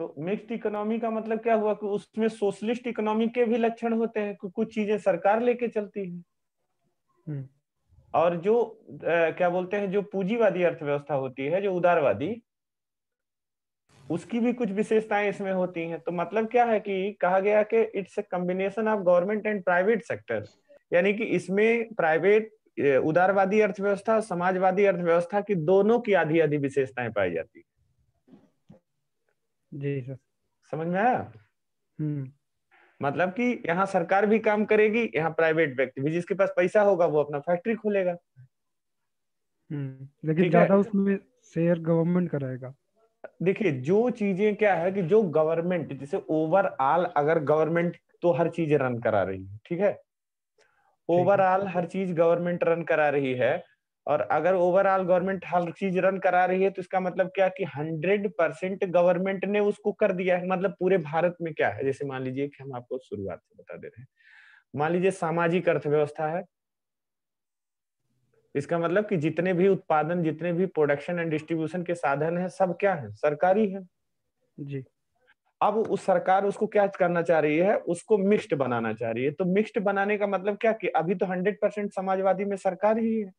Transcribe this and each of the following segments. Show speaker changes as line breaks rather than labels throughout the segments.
तो mixed economy का मतलब क्या हुआ कि उसमें सोशलिस्ट इकोनॉमी के भी लक्षण होते हैं कुछ चीजें सरकार लेके चलती है हम्म। और जो आ, क्या बोलते हैं जो पूंजीवादी अर्थव्यवस्था होती है जो उदारवादी उसकी भी कुछ विशेषताएं इसमें होती हैं तो मतलब क्या है कि कहा गया कि it's a combination of government and private sector यानी कि इसमें प्राइवेट उदारवादी अर्थव्यवस्था समाजवादी अर्थव्यवस्था की दोनों की आधी आधी विशेषताएं पाई जाती है जी सर समझ में आया हम्म। मतलब कि यहाँ सरकार भी काम करेगी यहाँ प्राइवेट व्यक्ति भी जिसके पास पैसा होगा वो अपना फैक्ट्री खोलेगा
हम्म, लेकिन ज्यादा उसमें शेयर गवर्नमेंट कराएगा
देखिए जो चीजें क्या है कि जो गवर्नमेंट जैसे ओवरऑल अगर गवर्नमेंट तो हर चीज रन करा रही है ठीक है ओवरऑल हर चीज गवर्नमेंट रन करा रही है और अगर ओवरऑल गवर्नमेंट हर चीज रन करा रही है तो इसका मतलब क्या कि हंड्रेड परसेंट गवर्नमेंट ने उसको कर दिया है मतलब पूरे भारत में क्या है जैसे मान लीजिए कि हम आपको शुरुआत से बता दे रहे हैं मान लीजिए सामाजिक अर्थव्यवस्था है इसका मतलब कि जितने भी उत्पादन जितने भी प्रोडक्शन एंड डिस्ट्रीब्यूशन के साधन है सब क्या है सरकारी है जी अब उस सरकार उसको क्या करना चाह रही है उसको मिक्स्ड बनाना चाह रही है तो मिक्स्ड बनाने का मतलब क्या कि अभी तो हंड्रेड परसेंट समाजवादी में सरकार ही है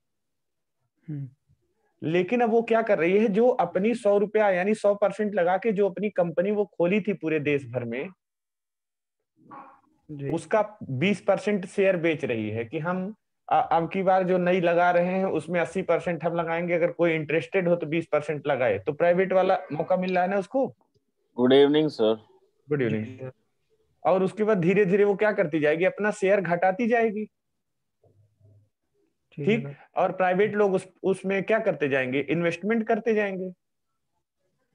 हम्म। लेकिन अब वो क्या कर रही है जो अपनी सौ रुपया यानी सौ परसेंट लगा के जो अपनी कंपनी वो खोली थी पूरे देश भर में उसका बीस परसेंट शेयर बेच रही है कि हम अब की बार जो नई लगा रहे हैं उसमें अस्सी परसेंट हम लगाएंगे अगर कोई इंटरेस्टेड हो तो बीस परसेंट लगाए तो प्राइवेट वाला मौका मिल रहा है ना उसको good evening sir good evening और उसके बाद धीरे धीरे वो क्या करती जाएगी अपना शेयर घटाती जाएगी ठीक और प्राइवेट हम्म। लोग उस उसमें क्या करते जाएंगे इन्वेस्टमेंट करते जाएंगे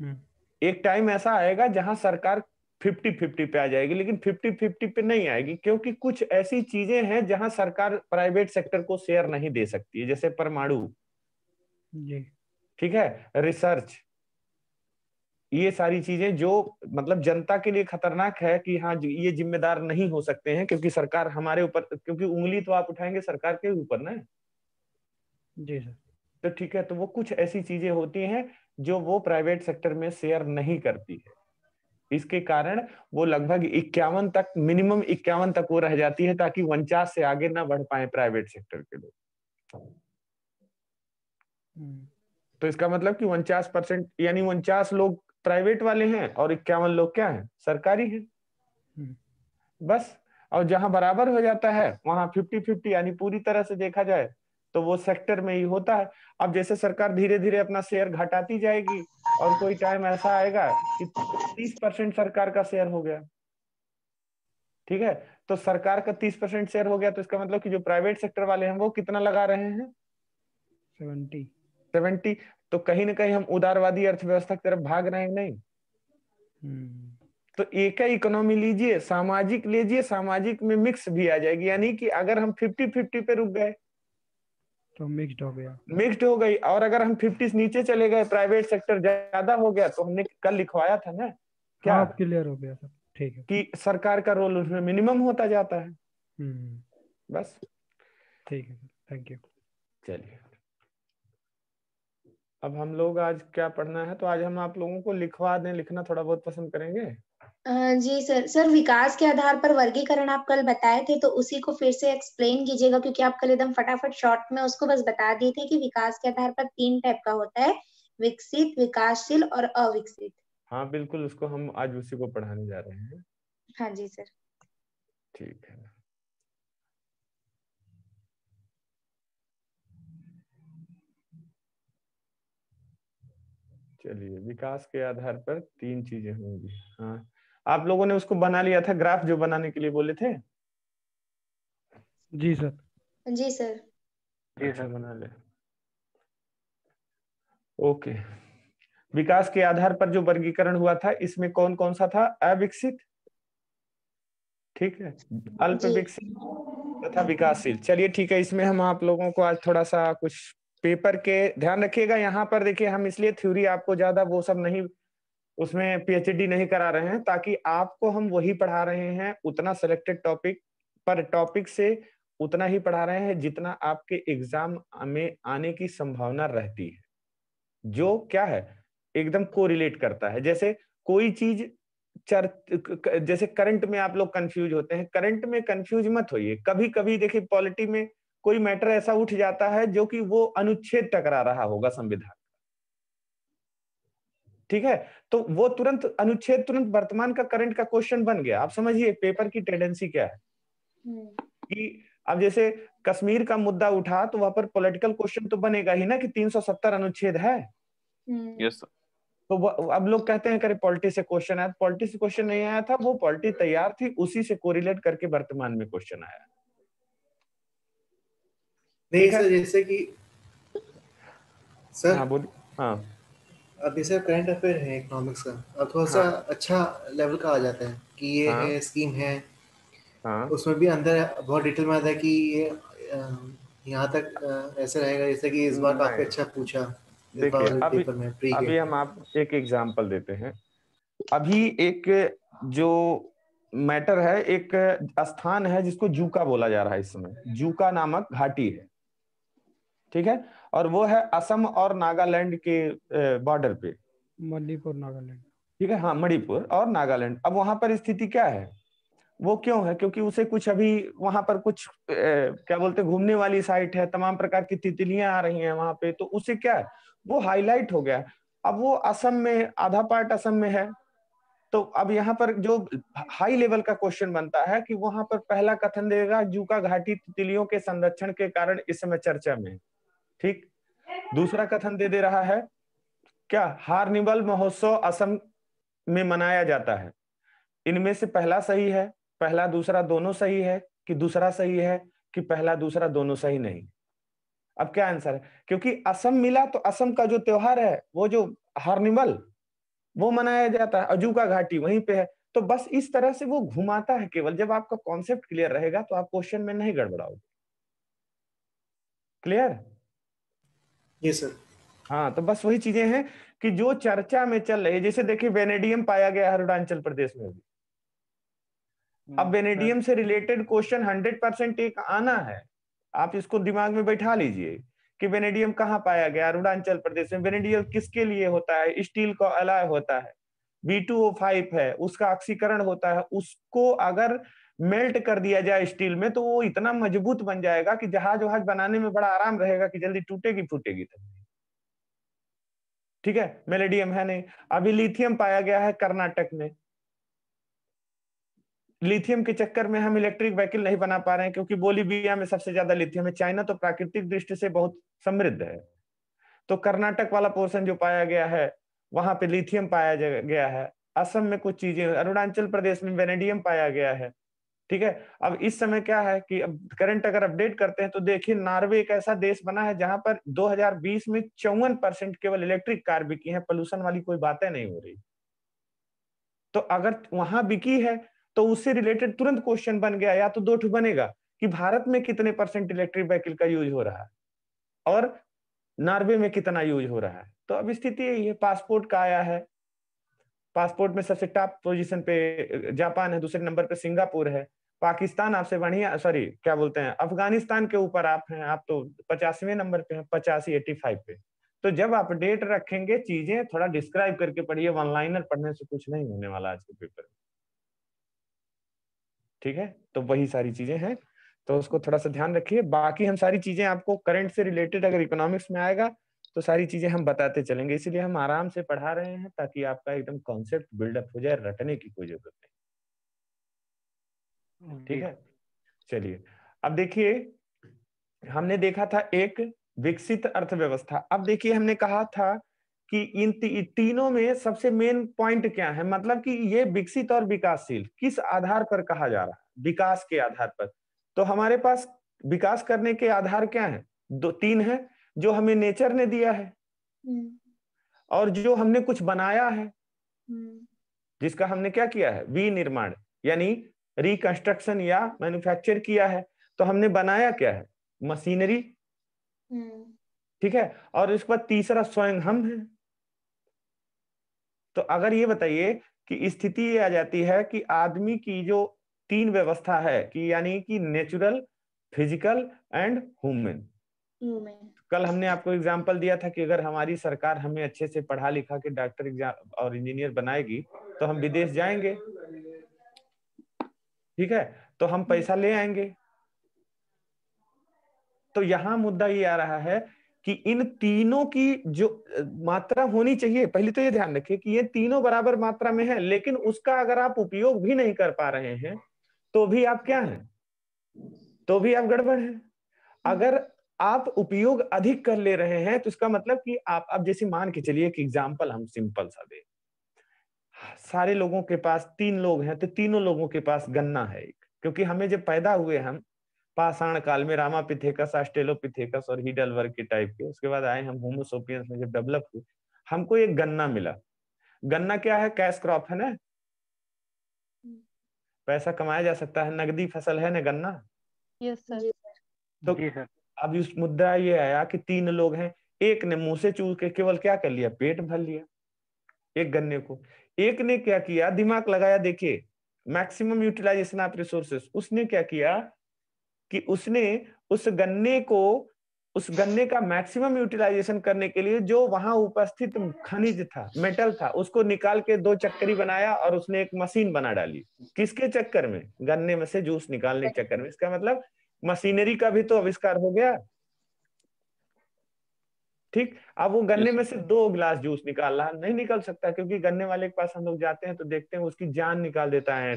हम्म। एक टाइम ऐसा आएगा जहां सरकार फिफ्टी फिफ्टी पे आ जाएगी लेकिन फिफ्टी फिफ्टी पे नहीं आएगी क्योंकि कुछ ऐसी चीजें हैं जहां सरकार प्राइवेट सेक्टर को शेयर नहीं दे सकती है जैसे परमाणु ठीक है रिसर्च ये सारी चीजें जो मतलब जनता के लिए खतरनाक है कि हाँ ये जिम्मेदार नहीं हो सकते हैं क्योंकि सरकार हमारे ऊपर क्योंकि उंगली तो आप उठाएंगे सरकार के ऊपर ना जी सर तो ठीक है तो वो कुछ ऐसी चीजें होती हैं जो वो प्राइवेट सेक्टर में शेयर नहीं करती है इसके कारण वो लगभग इक्यावन तक मिनिमम इक्यावन तक वो रह जाती है ताकि उनचास से आगे ना बढ़ पाए प्राइवेट सेक्टर के लोग हम्म। तो इसका मतलब कि उनचास परसेंट यानी उनचास लोग प्राइवेट वाले हैं और इक्यावन लोग क्या हैं सरकारी हैं
हम्म।
बस और जहां बराबर हो जाता है वहां फिफ्टी फिफ्टी यानी पूरी तरह से देखा जाए तो वो सेक्टर में ही होता है अब जैसे सरकार धीरे धीरे अपना शेयर घटाती जाएगी और कोई टाइम ऐसा आएगा कि तीस परसेंट सरकार का शेयर हो गया ठीक है तो सरकार का तीस परसेंट शेयर हो गया तो इसका मतलब कि जो प्राइवेट सेक्टर वाले हैं वो कितना लगा रहे हैं सेवेंटी सेवेंटी तो कहीं ना कहीं हम उदारवादी अर्थव्यवस्था की तरफ भाग रहे हैं नहीं हम्म। तो एक ही इकोनॉमी लीजिए सामाजिक लीजिए सामाजिक में मिक्स भी आ जाएगी यानी कि अगर हम फिफ्टी फिफ्टी पे रुक गए
तो मिक्स्ड हो गया
मिक्स्ड हो गई और अगर हम फिफ्टी नीचे चले गए प्राइवेट सेक्टर ज्यादा हो गया तो हमने कल लिखवाया था ना क्या हाँ, क्लियर हो गया सर ठीक है कि सरकार का रोल उसमें मिनिमम होता जाता है
हम्म। बस ठीक है थैंक यू
चलिए अब हम लोग आज क्या पढ़ना है तो आज हम आप लोगों को लिखवा दें लिखना थोड़ा बहुत पसंद करेंगे
जी सर सर विकास के आधार पर वर्गीकरण आप कल बताए थे तो उसी को फिर से एक्सप्लेन कीजिएगा क्योंकि आप कल एकदम फटाफट शॉर्ट में उसको बस बता दिए थे कि विकास के आधार पर तीन टाइप का होता है विकसित विकासशील और अविकसित
हाँ बिल्कुल उसको हम आज उसी को पढ़ाने जा रहे हैं हाँ जी सर ठीक है चलिए विकास के आधार पर तीन चीजें होंगी हाँ आप लोगों ने उसको बना लिया था ग्राफ जो बनाने के लिए बोले थे जी सर जी सर जी सर बना ले ओके विकास के आधार पर जो वर्गीकरण हुआ था इसमें कौन कौन सा था अविकसित ठीक है अल्प विकसित तथा विकासशील चलिए ठीक है इसमें हम आप लोगों को आज थोड़ा सा कुछ पेपर के ध्यान रखिएगा यहाँ पर देखिए हम इसलिए थ्योरी आपको ज्यादा वो सब नहीं उसमें पीएचडी नहीं करा रहे हैं ताकि आपको हम वही पढ़ा रहे हैं उतना सिलेक्टेड टॉपिक पर टॉपिक से उतना ही पढ़ा रहे हैं जितना आपके एग्जाम में आने की संभावना रहती है जो क्या है एकदम कोरिलेट करता है जैसे कोई चीज चर जैसे करंट में आप लोग कंफ्यूज होते हैं करंट में कंफ्यूज मत होइए कभी कभी देखिए पॉलिटी में कोई मैटर ऐसा उठ जाता है जो कि वो अनुच्छेद टकरा रहा होगा संविधान ठीक है तो वो तुरंत अनुच्छेद तुरंत वर्तमान का करंट का क्वेश्चन बन गया आप समझिए पेपर की टेंडेंसी क्या है हम्म। कि अब जैसे कश्मीर का मुद्दा उठा तो वहां पर पॉलिटिकल क्वेश्चन तो बनेगा ही ना कि 370 अनुच्छेद है
हम्म। yes,
तो अब लोग कहते हैं करे पॉलिटी से क्वेश्चन आया पॉलिटी से क्वेश्चन नहीं आया था वो पॉलिटी तैयार थी उसी से कोरिलेट करके वर्तमान में क्वेश्चन आया नहीं सर जैसे कि सर हाँ बोलिए हाँ
अभी से करंट अफेयर है इकोनॉमिक्स का और थोड़ा सा हाँ। अच्छा लेवल का आ जाता है कि ये हाँ। है स्कीम है हाँ। उसमें भी अंदर बहुत डिटेल में आता है कि ये यहाँ तक ऐसे रहेगा जैसे कि इस बार काफी अच्छा पूछा अभी, अभी हम आप
एक एग्जांपल देते हैं अभी एक जो मैटर है एक स्थान है जिसको जूका बोला जा रहा है इस समय जूका नामक घाटी है ठीक है और वो है असम और नागालैंड के बॉर्डर पे
मणिपुर नागालैंड
ठीक है हाँ मणिपुर और नागालैंड अब वहां पर स्थिति क्या है वो क्यों है क्योंकि उसे कुछ अभी वहां पर कुछ ए, क्या बोलते घूमने वाली साइट है तमाम प्रकार की तितलियां आ रही हैं वहां पे तो उसे क्या है वो हाईलाइट हो गया अब वो असम में आधा पार्ट असम में है तो अब यहाँ पर जो हाई लेवल का क्वेश्चन बनता है कि वहां पर पहला कथन देगा जूका घाटी तितलियों के संरक्षण के कारण इस समय चर्चा में ठीक दूसरा कथन दे दे रहा है क्या हार्निवल महोत्सव असम में मनाया जाता है इनमें से पहला सही है पहला दूसरा दोनों सही है कि दूसरा सही है कि पहला दूसरा दोनों सही नहीं अब क्या आंसर है क्योंकि असम मिला तो असम का जो त्योहार है वो जो हार्निवल वो मनाया जाता है अजूका घाटी वहीं पे है तो बस इस तरह से वो घुमाता है केवल जब आपका कॉन्सेप्ट क्लियर रहेगा तो आप क्वेश्चन में नहीं गड़बड़ाओगे क्लियर जी सर हाँ तो बस वही चीजें हैं कि जो चर्चा में चल रही है जैसे देखिए वेनेडियम पाया गया है अरुणाचल प्रदेश में भी हम्म, अब वेनेडियम हाँ। से रिलेटेड क्वेश्चन हंड्रेड परसेंट एक आना है आप इसको दिमाग में बैठा लीजिए कि वेनेडियम कहाँ पाया गया अरुणाचल प्रदेश में वेनेडियम किसके लिए होता है स्टील का अलाय होता है बी टू ओ फाइव है उसका ऑक्सीकरण होता है उसको अगर मेल्ट कर दिया जाए स्टील में तो वो इतना मजबूत बन जाएगा कि जहाज वहाज बनाने में बड़ा आराम रहेगा कि जल्दी टूटेगी फूटेगी तो ठीक है मेलेडियम है नहीं अभी लिथियम पाया गया है कर्नाटक में लिथियम के चक्कर में हम इलेक्ट्रिक व्हीकल नहीं बना पा रहे हैं क्योंकि बोलीबिया में सबसे ज्यादा लिथियम है चाइना तो प्राकृतिक दृष्टि से बहुत समृद्ध है तो कर्नाटक वाला पोर्शन जो पाया गया है वहां पे लिथियम पाया गया है असम में कुछ चीजें अरुणाचल प्रदेश में वेनेडियम पाया गया है ठीक है अब इस समय क्या है कि अब करंट अगर अपडेट करते हैं तो देखिए नॉर्वे एक ऐसा देश बना है जहां पर 2020 में चौवन परसेंट केवल इलेक्ट्रिक कार बिकी है पोल्यूशन वाली कोई बातें नहीं हो रही तो अगर वहां बिकी है तो उससे रिलेटेड तुरंत क्वेश्चन बन गया या तो दो बनेगा कि भारत में कितने परसेंट इलेक्ट्रिक व्हीकल का यूज हो रहा है और नॉर्वे में कितना यूज हो रहा है तो अब स्थिति यही है पासपोर्ट का आया है पासपोर्ट में सबसे टॉप पोजीशन पे जापान है दूसरे नंबर पे सिंगापुर है पाकिस्तान आपसे बढ़िया सॉरी क्या बोलते हैं अफगानिस्तान के ऊपर आप हैं आप तो पचासवें नंबर पे हैं पचासी एटी फाइव पे तो जब आप डेट रखेंगे चीजें थोड़ा डिस्क्राइब करके पढ़िए वन लाइनर पढ़ने से कुछ नहीं होने वाला आज के पेपर ठीक है तो वही सारी चीजें हैं तो उसको थोड़ा सा ध्यान रखिए बाकी हम सारी चीजें आपको करंट से रिलेटेड अगर इकोनॉमिक्स में आएगा तो सारी चीजें हम बताते चलेंगे इसलिए हम आराम से पढ़ा रहे हैं ताकि आपका एकदम कॉन्सेप्ट बिल्डअप हो जाए रटने की कोई जरूरत नहीं ठीक है चलिए अब देखिए हमने देखा था एक विकसित अर्थव्यवस्था अब देखिए हमने कहा था कि इन ती, तीनों में सबसे मेन पॉइंट क्या है मतलब कि ये विकसित और विकासशील किस आधार पर कहा जा रहा है विकास के आधार पर तो हमारे पास विकास करने के आधार क्या है दो तीन है जो हमें नेचर ने दिया है हम्म। और जो हमने कुछ बनाया है
हम्म।
जिसका हमने क्या किया है विनिर्माण यानी रिकंस्ट्रक्शन या मैन्युफैक्चर किया है तो हमने बनाया क्या है मशीनरी हम्म। ठीक है और इसके बाद तीसरा स्वयं हम है तो अगर ये बताइए कि स्थिति ये आ जाती है कि आदमी की जो तीन व्यवस्था है कि यानी कि नेचुरल फिजिकल एंड ह्यूमन कल हमने आपको एग्जाम्पल दिया था कि अगर हमारी सरकार हमें अच्छे से पढ़ा लिखा के डॉक्टर और इंजीनियर बनाएगी तो हम विदेश जाएंगे ठीक है तो हम पैसा ले आएंगे तो यहां मुद्दा ये आ रहा है कि इन तीनों की जो मात्रा होनी चाहिए पहले तो ये ध्यान रखिए कि ये तीनों बराबर मात्रा में है लेकिन उसका अगर आप उपयोग भी नहीं कर पा रहे हैं तो भी आप क्या हैं तो भी आप गड़बड़ हैं अगर आप उपयोग अधिक कर ले रहे हैं तो इसका मतलब कि आप अब जैसे मान के चलिए कि एग्जाम्पल हम सिंपल सा दे सारे लोगों के पास तीन लोग हैं तो तीनों लोगों के पास गन्ना है एक क्योंकि हमें जब पैदा हुए हम पाषाण काल में रामा पिथेकस ऑस्ट्रेलोपिथेकस और हीडल वर्ग के टाइप के उसके बाद आए हम होमोसोपियंस में जब डेवलप हुए हमको एक गन्ना मिला गन्ना क्या है कैश क्रॉप है ना पैसा कमाया जा सकता है नगदी फसल है ना गन्ना यस सर तो सर अभी उस मुद्दा ये आया कि तीन लोग हैं एक ने मुंह से चूस के केवल क्या कर लिया पेट भर लिया एक गन्ने को एक ने क्या किया दिमाग लगाया देखिए मैक्सिमम यूटिलाइजेशन ऑफ रिसोर्सेस उसने क्या किया कि उसने उस गन्ने को उस गन्ने का मैक्सिमम यूटिलाइजेशन करने के लिए जो वहां उपस्थित खनिज था मेटल था उसको निकाल के दो चक्करी बनाया और उसने एक मशीन बना डाली किसके चक्कर में गन्ने में से जूस निकालने के चक्कर में इसका मतलब मशीनरी का भी तो आविष्कार हो गया ठीक अब वो गन्ने में से दो गिलास जूस निकाल रहा नहीं निकल सकता क्योंकि गन्ने वाले के पास हम लोग जाते हैं तो देखते हैं उसकी जान निकाल देता है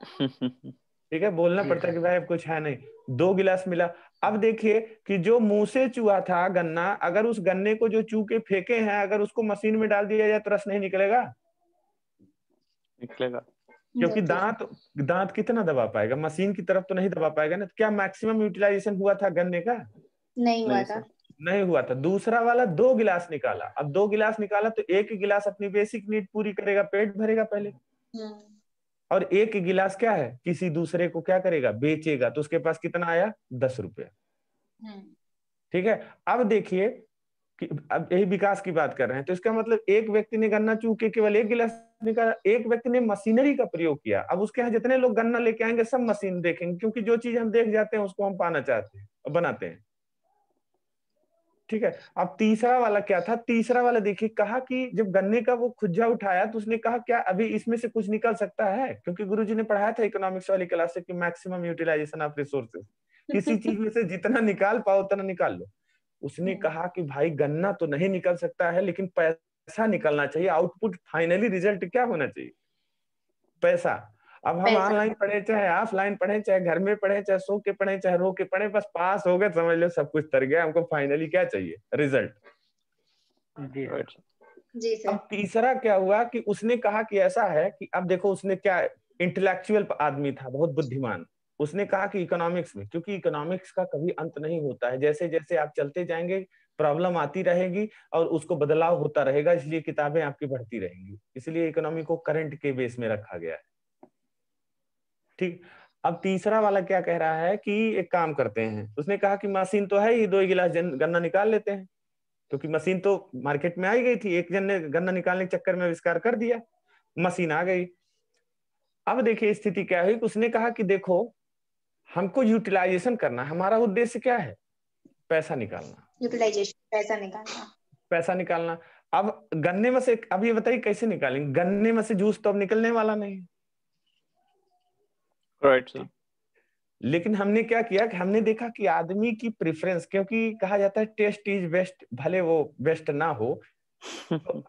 ठीक है बोलना पड़ता है कि भाई अब कुछ है नहीं दो गिलास मिला अब देखिए कि जो मुंह से चुहा था गन्ना अगर उस गन्ने को जो चू के फेंके हैं अगर उसको मशीन में डाल दिया जाए तो रस नहीं निकलेगा निकलेगा क्योंकि दांत दांत कितना दबा पाएगा मशीन की तरफ तो नहीं दबा पाएगा ना तो क्या मैक्सिमम यूटिलाइजेशन हुआ था गन्ने का नहीं हुआ था नहीं हुआ था दूसरा वाला दो गिलास निकाला अब दो गिलास निकाला तो एक गिलास अपनी बेसिक नीड पूरी करेगा पेट भरेगा पहले
हम्म।
और एक गिलास क्या है किसी दूसरे को क्या करेगा बेचेगा तो उसके पास कितना आया दस रुपया हम्म। ठीक है अब देखिए अब यही विकास की बात कर रहे हैं तो इसका मतलब एक व्यक्ति ने गन्ना चूके केवल एक गिलास निकाला एक व्यक्ति ने मशीनरी का प्रयोग किया अब उसके यहाँ जितने लोग गन्ना लेके आएंगे सब मशीन देखेंगे क्योंकि जो चीज हम देख जाते हैं उसको हम पाना चाहते हैं और बनाते हैं ठीक है अब तीसरा वाला क्या था तीसरा वाला देखिए कहा कि जब गन्ने का वो खुज्जा उठाया तो उसने कहा क्या अभी इसमें से कुछ निकल सकता है क्योंकि गुरुजी ने पढ़ाया था इकोनॉमिक्स वाली क्लास से कि मैक्सिमम यूटिलाइजेशन ऑफ रिसोर्सेज किसी चीज में से जितना निकाल पाओ उतना निकाल लो उसने हम्म। कहा कि भाई गन्ना तो नहीं निकल सकता है लेकिन पैसा निकलना चाहिए आउटपुट फाइनली रिजल्ट क्या होना चाहिए पैसा अब हम ऑनलाइन पढ़े चाहे ऑफलाइन पढ़े चाहे घर में पढ़े चाहे सो के पढ़े चाहे रो के पढ़े बस पास हो गए समझ लो सब कुछ तर गया हमको फाइनली क्या चाहिए रिजल्ट जी अब तीसरा क्या हुआ कि उसने कहा कि ऐसा है कि अब देखो उसने क्या इंटेलेक्चुअल आदमी था बहुत बुद्धिमान उसने कहा कि इकोनॉमिक्स में क्योंकि इकोनॉमिक्स का कभी अंत नहीं होता है जैसे जैसे आप चलते जाएंगे प्रॉब्लम आती रहेगी और उसको बदलाव होता रहेगा इसलिए किताबें आपकी बढ़ती रहेंगी इसलिए इकोनॉमी को करंट के बेस में रखा गया है ठीक अब तीसरा वाला क्या कह रहा है कि एक काम करते हैं उसने कहा कि मशीन तो है ही दो गिलास गन्ना निकाल लेते हैं क्योंकि मशीन तो मार्केट में आई गई थी एक जन ने गन्ना निकालने के चक्कर में आविष्कार कर दिया मशीन आ गई अब देखिए स्थिति क्या हुई उसने कहा कि देखो हमको यूटिलाइजेशन करना हमारा उद्देश्य क्या है पैसा निकालना
यूटिलाइजेशन पैसा निकालना
पैसा निकालना अब गन्ने में से अब ये बताइए कैसे निकालेंगे गन्ने में से जूस तो अब निकलने वाला नहीं राइट right, लेकिन हमने क्या किया कि हमने देखा कि आदमी की प्रेफरेंस क्योंकि कहा जाता है टेस्ट इज बेस्ट भले वो बेस्ट ना हो तो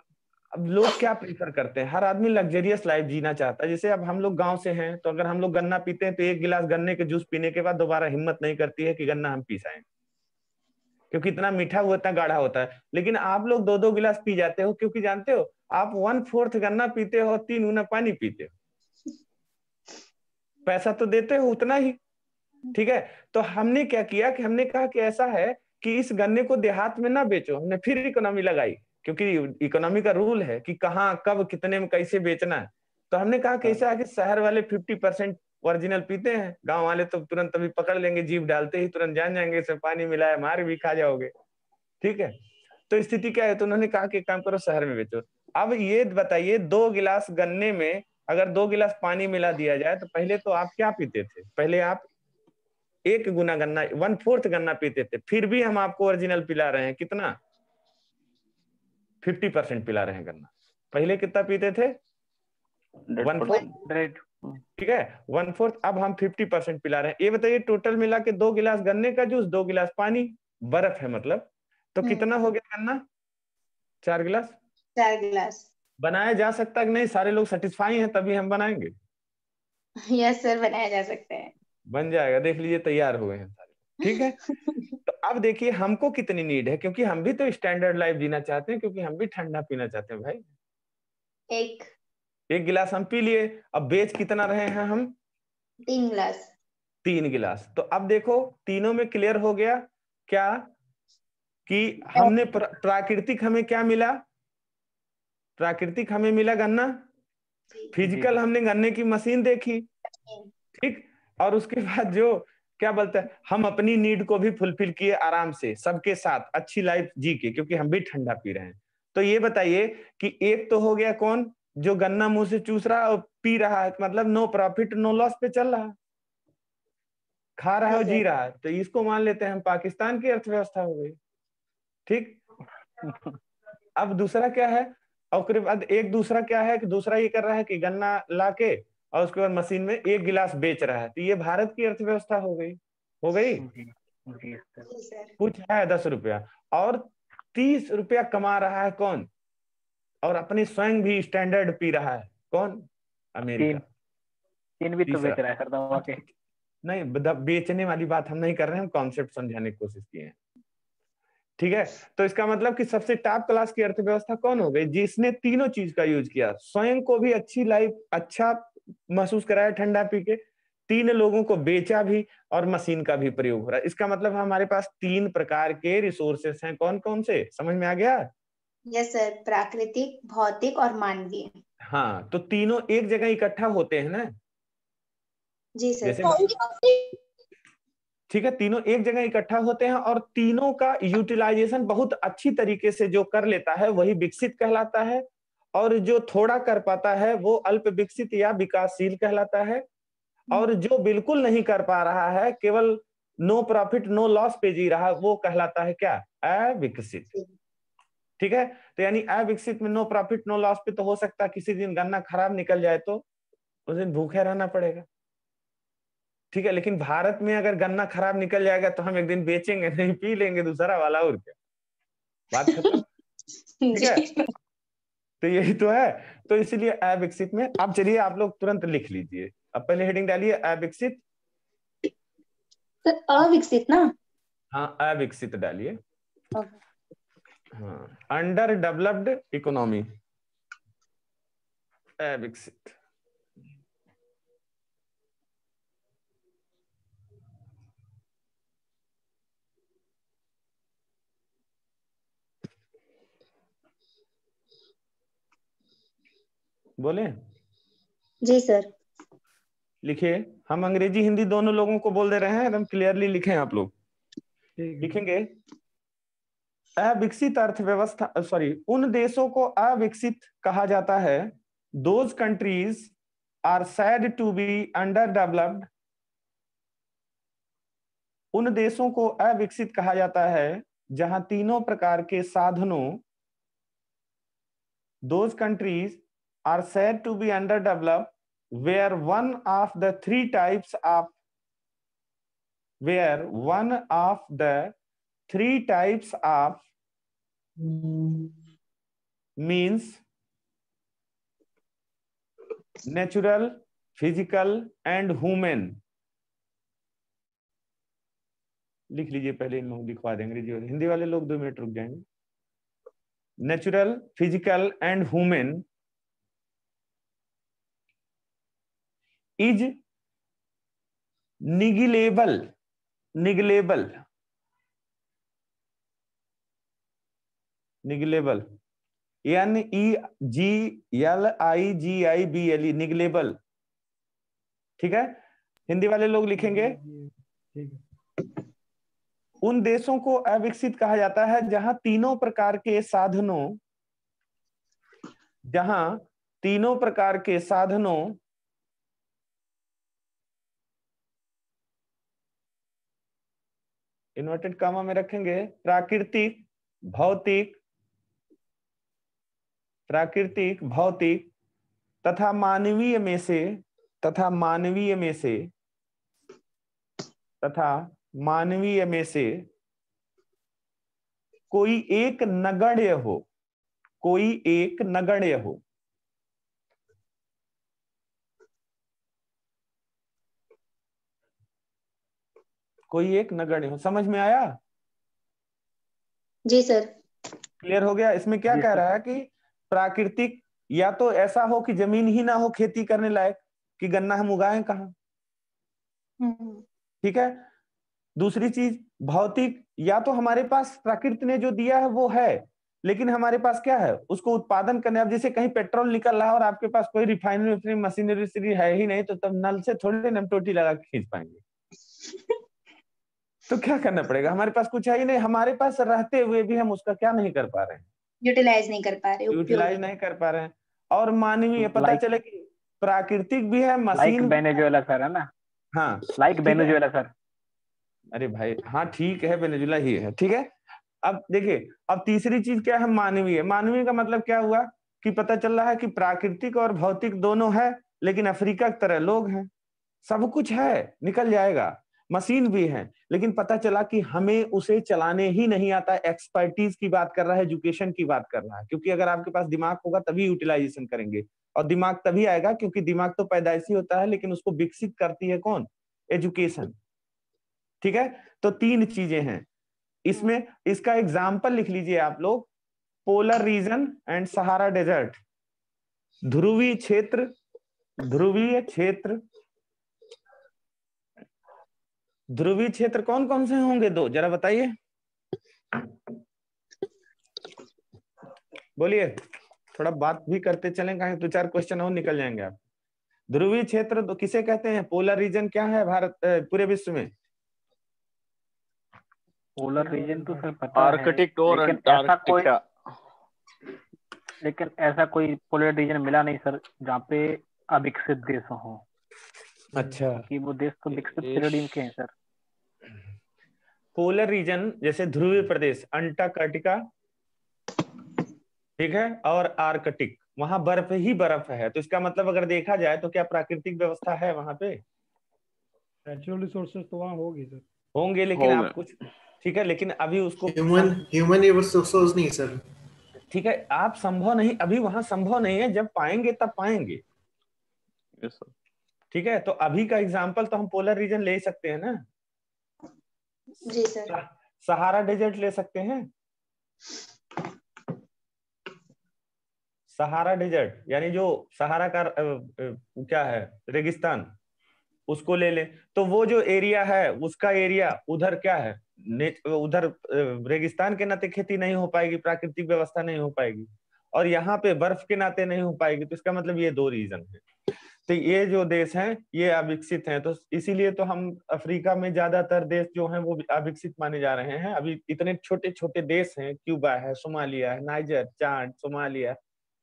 अब लोग क्या प्रेफर करते हैं हर आदमी लग्जरियस लाइफ जीना चाहता है जैसे अब हम लोग गांव से हैं तो अगर हम लोग गन्ना पीते हैं तो एक गिलास गन्ने के जूस पीने के बाद दोबारा हिम्मत नहीं करती है कि गन्ना हम पी साए क्योंकि इतना मीठा हुआ इतना गाढ़ा होता है लेकिन आप लोग दो दो गिलास पी जाते हो क्योंकि जानते हो आप वन फोर्थ गन्ना पीते हो तीन गुना पानी पीते हो पैसा तो देते हो उतना ही ठीक है तो हमने क्या किया कि हमने कहा कि ऐसा है कि इस गन्ने को देहात में ना बेचो हमने फिर इकोनॉमी लगाई क्योंकि इकोनॉमी का रूल है कि कहाँ कब कितने में कैसे बेचना है तो हमने कहा कैसा है कि हाँ। शहर वाले फिफ्टी परसेंट ओरिजिनल पीते हैं गांव वाले तो तुरंत तभी पकड़ लेंगे जीप डालते ही तुरंत जान जाएंगे इसमें पानी है मार भी खा जाओगे ठीक है तो स्थिति क्या है तो उन्होंने कहा कि काम करो शहर में बेचो अब ये बताइए दो गिलास गन्ने में अगर दो गिलास पानी मिला दिया जाए तो पहले तो आप क्या पीते थे पहले आप एक गुना गन्ना वन फोर्थ गन्ना पीते थे फिर भी हम आपको ओरिजिनल पिला रहे हैं कितना फिफ्टी परसेंट पिला रहे हैं गन्ना पहले कितना पीते थे ठीक है वन फोर्थ अब हम फिफ्टी परसेंट पिला रहे हैं ये बताइए टोटल मिला के दो गिलास गन्ने का जूस दो गिलास पानी बर्फ है मतलब तो हम्म। कितना हो गया गन्ना चार गिलास
चार गिलास
बनाया जा सकता है नहीं सारे लोग सेटिस्फाई हैं तभी हम बनाएंगे
यस सर बनाया जा सकता है
बन जाएगा देख लीजिए तैयार हुए हैं सारे ठीक है अब देखिए हमको कितनी नीड है क्योंकि हम भी तो स्टैंडर्ड लाइफ जीना चाहते हैं क्योंकि हम भी ठंडा पीना चाहते हैं भाई एक एक गिलास हम पी लिए अब बेच कितना रहे हैं हम तीन गिलास तीन गिलास तो अब देखो तीनों में क्लियर हो गया क्या कि हमने प्राकृतिक हमें क्या मिला प्राकृतिक हमें मिला गन्ना फिजिकल हमने गन्ने की मशीन देखी ठीक और उसके बाद जो क्या बोलते हैं हम अपनी नीड को भी फुलफिल किए आराम से सबके साथ अच्छी लाइफ जी के क्योंकि हम भी ठंडा पी रहे हैं तो ये बताइए कि एक तो हो गया कौन जो गन्ना मुंह से चूस रहा है और पी रहा है मतलब नो प्रॉफिट नो लॉस पे चल रहा है खा रहा है और जी रहा है तो इसको मान लेते हैं हम पाकिस्तान की अर्थव्यवस्था हो गई ठीक अब दूसरा क्या है और एक दूसरा क्या है कि दूसरा ये कर रहा है कि गन्ना लाके और उसके बाद मशीन में एक गिलास बेच रहा है तो ये भारत की अर्थव्यवस्था हो गई हो गई
कुछ
है दस रुपया और तीस रुपया कमा रहा है कौन और अपने स्वयं भी स्टैंडर्ड पी रहा है कौन अमेरिका चीन भी तो बेच रहा है सर नहीं बेचने वाली बात हम नहीं कर रहे हैं हम कॉन्सेप्ट समझाने की कोशिश किए हैं ठीक है तो इसका मतलब कि सबसे टॉप क्लास की अर्थव्यवस्था कौन हो गई जिसने तीनों चीज का यूज किया स्वयं को भी अच्छी लाइफ अच्छा महसूस कराया ठंडा पी के तीन लोगों को बेचा भी और मशीन का भी प्रयोग हो रहा है इसका मतलब हमारे पास तीन प्रकार के रिसोर्सेस हैं कौन कौन से समझ में आ गया
यस सर प्राकृतिक भौतिक और मानवीय
हाँ तो तीनों एक जगह इकट्ठा होते हैं ना जी सर ठीक है तीनों एक जगह इकट्ठा होते हैं और तीनों का यूटिलाइजेशन बहुत अच्छी तरीके से जो कर लेता है वही विकसित कहलाता है और जो थोड़ा कर पाता है वो अल्प विकसित या विकासशील कहलाता है हम्म। और जो बिल्कुल नहीं कर पा रहा है केवल नो प्रॉफिट नो लॉस पे जी रहा वो कहलाता है क्या अविकसित हम्म। ठीक है तो यानी अविकसित में नो प्रॉफिट नो लॉस पे तो हो सकता है किसी दिन गन्ना खराब निकल जाए तो उस दिन भूखे रहना पड़ेगा ठीक है लेकिन भारत में अगर गन्ना खराब निकल जाएगा तो हम एक दिन बेचेंगे नहीं पी लेंगे दूसरा वाला और क्या बात खत्म ठीक है तो यही तो है तो इसीलिए अविकसित में आप चलिए आप लोग तुरंत लिख लीजिए अब पहले हेडिंग डालिए अविकसित
तो अविकसित ना
हाँ अविकसित डालिए हाँ अंडर डेवलप्ड इकोनॉमी अविकसित बोले जी सर लिखे हम अंग्रेजी हिंदी दोनों लोगों को बोल दे रहे हैं एकदम क्लियरली लिखे आप लोग लिखेंगे अविकसित अर्थव्यवस्था सॉरी उन देशों को अविकसित कहा जाता है those countries are said to be underdeveloped उन देशों को अविकसित कहा जाता है जहां तीनों प्रकार के साधनों those countries are said to be underdeveloped where one of the three types of where one of the three types of means natural physical and human लिख लीजिए पहले इन लोग लिखवा देंगे अंग्रेजी और हिंदी वाले लोग दो मिनट रुक जाएंगे natural physical and human is negligible negligible negligible N E G L I G I B L E negligible ठीक है हिंदी वाले लोग लिखेंगे उन देशों को अविकसित कहा जाता है जहां तीनों प्रकार के साधनों जहां तीनों प्रकार के साधनों इन्वर्टेड कामा में रखेंगे प्राकृतिक भौतिक प्राकृतिक भौतिक तथा मानवीय में से तथा मानवीय में से तथा मानवीय में से कोई एक नगण्य हो कोई एक नगण्य हो कोई एक नगण्य हो समझ में आया जी सर क्लियर हो गया इसमें क्या कह रहा है कि प्राकृतिक या तो ऐसा हो कि जमीन ही ना हो खेती करने लायक कि गन्ना हम उगाए कहा हम्म। ठीक है दूसरी चीज भौतिक या तो हमारे पास प्रकृति ने जो दिया है वो है लेकिन हमारे पास क्या है उसको उत्पादन करने अब जैसे कहीं पेट्रोल निकल रहा है और आपके पास कोई रिफाइनरी मशीनरी है ही नहीं तो तब नल से थोड़ी नमटोटी टोटी लगा के खींच पाएंगे तो क्या करना पड़ेगा हमारे पास कुछ है ही नहीं हमारे पास रहते हुए भी हम उसका क्या नहीं कर पा रहे हैं
यूटिलाइज नहीं कर पा रहे यूटिलाइज
नहीं कर पा रहे हैं और मानवीय पता like, चले कि प्राकृतिक भी है मशीन like बेनेजुएला सर है ना हाँ लाइक like बेनेजुएला सर अरे भाई हाँ ठीक है बेनेजुएला ही है ठीक है अब देखिए अब तीसरी चीज क्या है मानवीय मानवीय का मतलब क्या हुआ कि पता चल रहा है कि प्राकृतिक और भौतिक दोनों है लेकिन अफ्रीका की तरह लोग हैं सब कुछ है निकल जाएगा मशीन भी है लेकिन पता चला कि हमें उसे चलाने ही नहीं आता एक्सपर्टीज की बात कर रहा है एजुकेशन की बात कर रहा है क्योंकि अगर आपके पास दिमाग होगा तभी यूटिलाइजेशन करेंगे और दिमाग तभी आएगा क्योंकि दिमाग तो पैदाइशी होता है लेकिन उसको विकसित करती है कौन एजुकेशन ठीक है तो तीन चीजें हैं इसमें इसका एग्जाम्पल लिख लीजिए आप लोग polar region and Sahara desert ध्रुवीय क्षेत्र ध्रुवीय क्षेत्र ध्रुवीय क्षेत्र कौन कौन से होंगे दो जरा बताइए बोलिए थोड़ा बात भी करते चलें कहा दो चार क्वेश्चन और निकल जाएंगे आप ध्रुवीय क्षेत्र किसे कहते हैं पोलर रीजन क्या है भारत पूरे विश्व में पोलर रीजन तो सर पता आर्कटिक और लेकिन ऐसा कोई पोलर रीजन मिला
नहीं सर जहाँ पे अविकसित देश हो अच्छा कि वो देश तो विकसित पिरामिड के हैं सर
पोलर रीजन जैसे ध्रुवीय प्रदेश अंटार्कटिका ठीक है और आर्कटिक वहां बर्फ ही बर्फ है तो इसका मतलब अगर देखा जाए तो क्या प्राकृतिक व्यवस्था है वहां पे
नेचुरल रिसोर्सेज तो वहां होगी सर
होंगे लेकिन आप कुछ ठीक है लेकिन अभी उसको ह्यूमन ह्यूमन रिसोर्सेज नहीं सर ठीक है आप संभव नहीं अभी वहां संभव नहीं है जब पाएंगे तब पाएंगे ठीक है तो अभी का एग्जाम्पल तो हम पोलर रीजन ले सकते हैं ना जी सर सहारा डेजर्ट ले सकते हैं सहारा डेजर्ट यानी जो सहारा का क्या है रेगिस्तान उसको ले ले तो वो जो एरिया है उसका एरिया उधर क्या है उधर रेगिस्तान के नाते खेती नहीं हो पाएगी प्राकृतिक व्यवस्था नहीं हो पाएगी और यहाँ पे बर्फ के नाते नहीं हो पाएगी तो इसका मतलब ये दो रीजन है तो ये जो देश हैं ये अविकसित हैं तो इसीलिए तो हम अफ्रीका में ज्यादातर देश जो हैं वो अविकसित माने जा रहे हैं अभी इतने छोटे छोटे देश हैं क्यूबा है सोमालिया है नाइजर चांद सोमालिया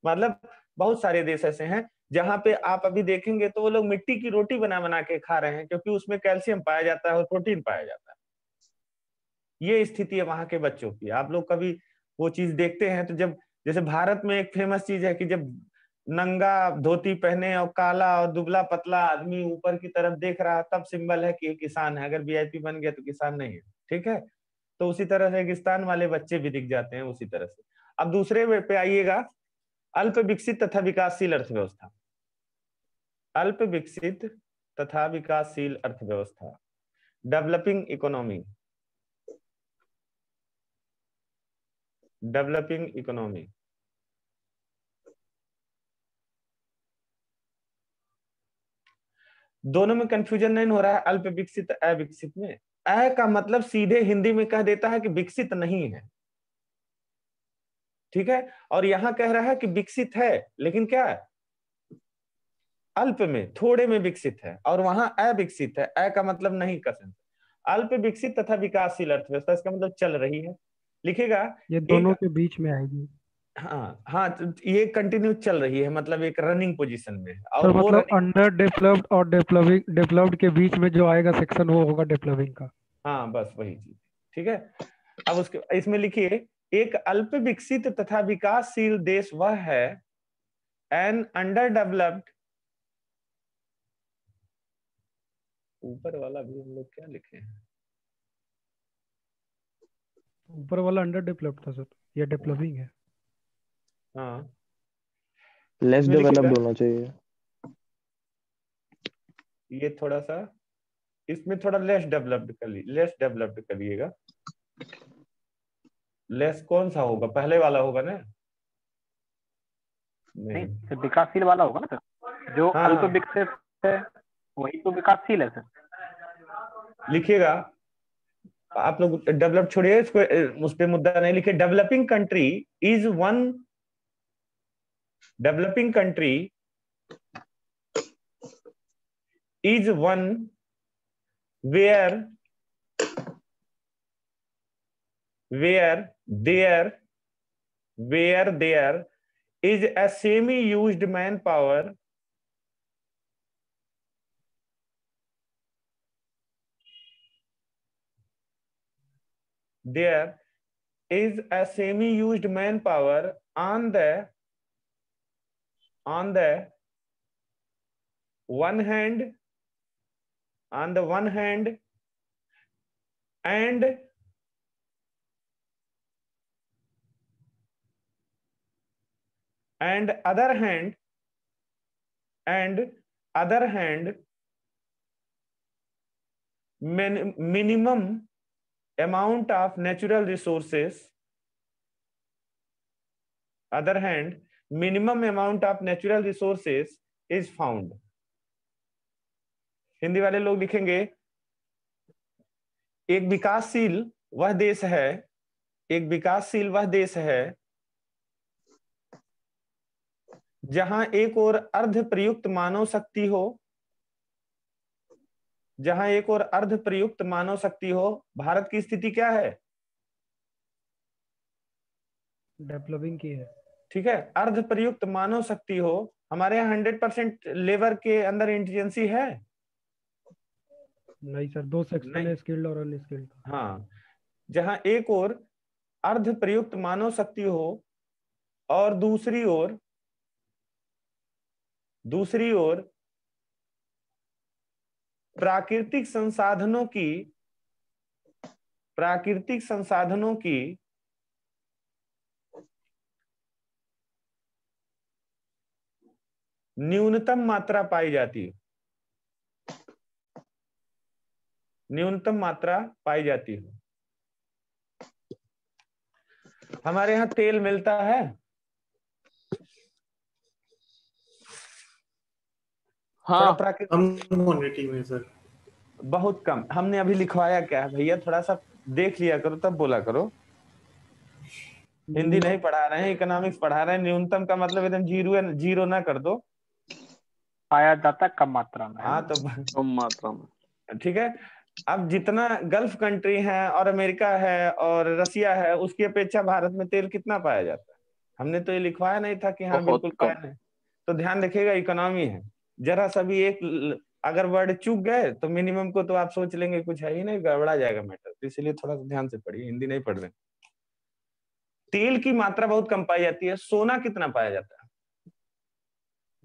मतलब बहुत सारे देश ऐसे हैं जहाँ पे आप अभी देखेंगे तो वो लोग मिट्टी की रोटी बना बना के खा रहे हैं क्योंकि उसमें कैल्शियम पाया जाता है और प्रोटीन पाया जाता है ये स्थिति है वहां के बच्चों की आप लोग कभी वो चीज देखते हैं तो जब जैसे भारत में एक फेमस चीज है कि जब नंगा धोती पहने और काला और दुबला पतला आदमी ऊपर की तरफ देख रहा है तब सिंबल है कि ये किसान है अगर वीआईपी बन गया तो किसान नहीं है ठीक है तो उसी तरह रेगिस्तान वाले बच्चे भी दिख जाते हैं उसी तरह से अब दूसरे पे आइएगा अल्प विकसित तथा विकासशील अर्थव्यवस्था अल्प विकसित तथा विकासशील अर्थव्यवस्था डेवलपिंग इकोनॉमी डेवलपिंग इकोनॉमी दोनों में कंफ्यूजन नहीं हो रहा है अल्प विकसित अविकसित में अ का मतलब सीधे हिंदी में कह देता है कि विकसित नहीं है ठीक है और यहां कह रहा है कि विकसित है लेकिन क्या है अल्प में थोड़े में विकसित है और वहां अविकसित है अ का मतलब नहीं कर अल्प विकसित तथा विकासशील अर्थव्यवस्था इसका मतलब चल रही है लिखेगा
ये दोनों के बीच में आएगी
हाँ हाँ तो ये कंटिन्यू चल रही है मतलब एक रनिंग पोजीशन में और तो मतलब
अंडर डेवलप्ड और डेवलपिंग डेवलप्ड के बीच में जो आएगा सेक्शन वो होगा डेवलपिंग का
हाँ बस वही चीज ठीक है अब उसके इसमें लिखिए एक अल्प विकसित तथा विकासशील देश वह है एन अंडर डेवलप्ड ऊपर वाला भी हम लोग क्या लिखे हैं ऊपर वाला अंडर
डेवलप्ड था सर ये डेवलपिंग है
लेस हाँ। डेवलप्ड होना चाहिए ये थोड़ा सा इसमें थोड़ा लेस डेवलप्ड करिए लेस डेवलप्ड करिएगा लेस कौन सा होगा पहले वाला होगा ना नहीं विकासशील वाला होगा ना सर जो हाँ, तो विकसित है वही तो विकासशील है सर लिखिएगा आप लोग डेवलप छोड़िए इसको उस पर मुद्दा नहीं लिखे developing country is one developing country is one where where there where there is a semi used manpower there is a semi used manpower on the on the one hand on the one hand and and other hand and other hand min, minimum amount of natural resources other hand minimum amount of natural resources is found Hindi वाले लोग लिखेंगे एक विकासशील वह देश है एक विकासशील वह देश है जहां एक और अर्ध प्रयुक्त मानव शक्ति हो जहां एक और अर्ध प्रयुक्त मानव शक्ति हो भारत की स्थिति क्या है डेवलपिंग की है ठीक है अर्ध प्रयुक्त मानव शक्ति हो हमारे यहाँ हंड्रेड परसेंट लेबर के अंदर इंटेलिजेंसी है
नहीं सर दो स्किल्ड और अनस्किल्ड
हाँ जहाँ एक और अर्ध प्रयुक्त मानव शक्ति हो और दूसरी ओर दूसरी ओर प्राकृतिक संसाधनों की प्राकृतिक संसाधनों की न्यूनतम मात्रा पाई जाती हो न्यूनतम मात्रा पाई जाती हो हमारे यहां तेल मिलता है हाँ में सर बहुत कम हमने अभी लिखवाया क्या है भैया थोड़ा सा देख लिया करो तब बोला करो हिंदी नहीं पढ़ा रहे हैं इकोनॉमिक्स पढ़ा रहे हैं न्यूनतम का मतलब एकदम जीरो जीरो ना कर दो पाया जाता है कम मात्रा में हाँ तो कम मात्रा में ठीक है अब जितना गल्फ कंट्री है और अमेरिका है और रसिया है उसकी अपेक्षा भारत में तेल कितना पाया जाता है हमने तो ये लिखवाया नहीं था कि हाँ बिल्कुल पाया नहीं तो ध्यान रखिएगा इकोनॉमी है जरा सभी एक अगर वर्ड चूक गए तो मिनिमम को तो आप सोच लेंगे कुछ है ही नहीं गड़बड़ा जाएगा मैटर तो इसीलिए थोड़ा सा ध्यान से पढ़िए हिंदी नहीं पढ़ रहे तेल की मात्रा बहुत कम पाई जाती है सोना कितना पाया जाता है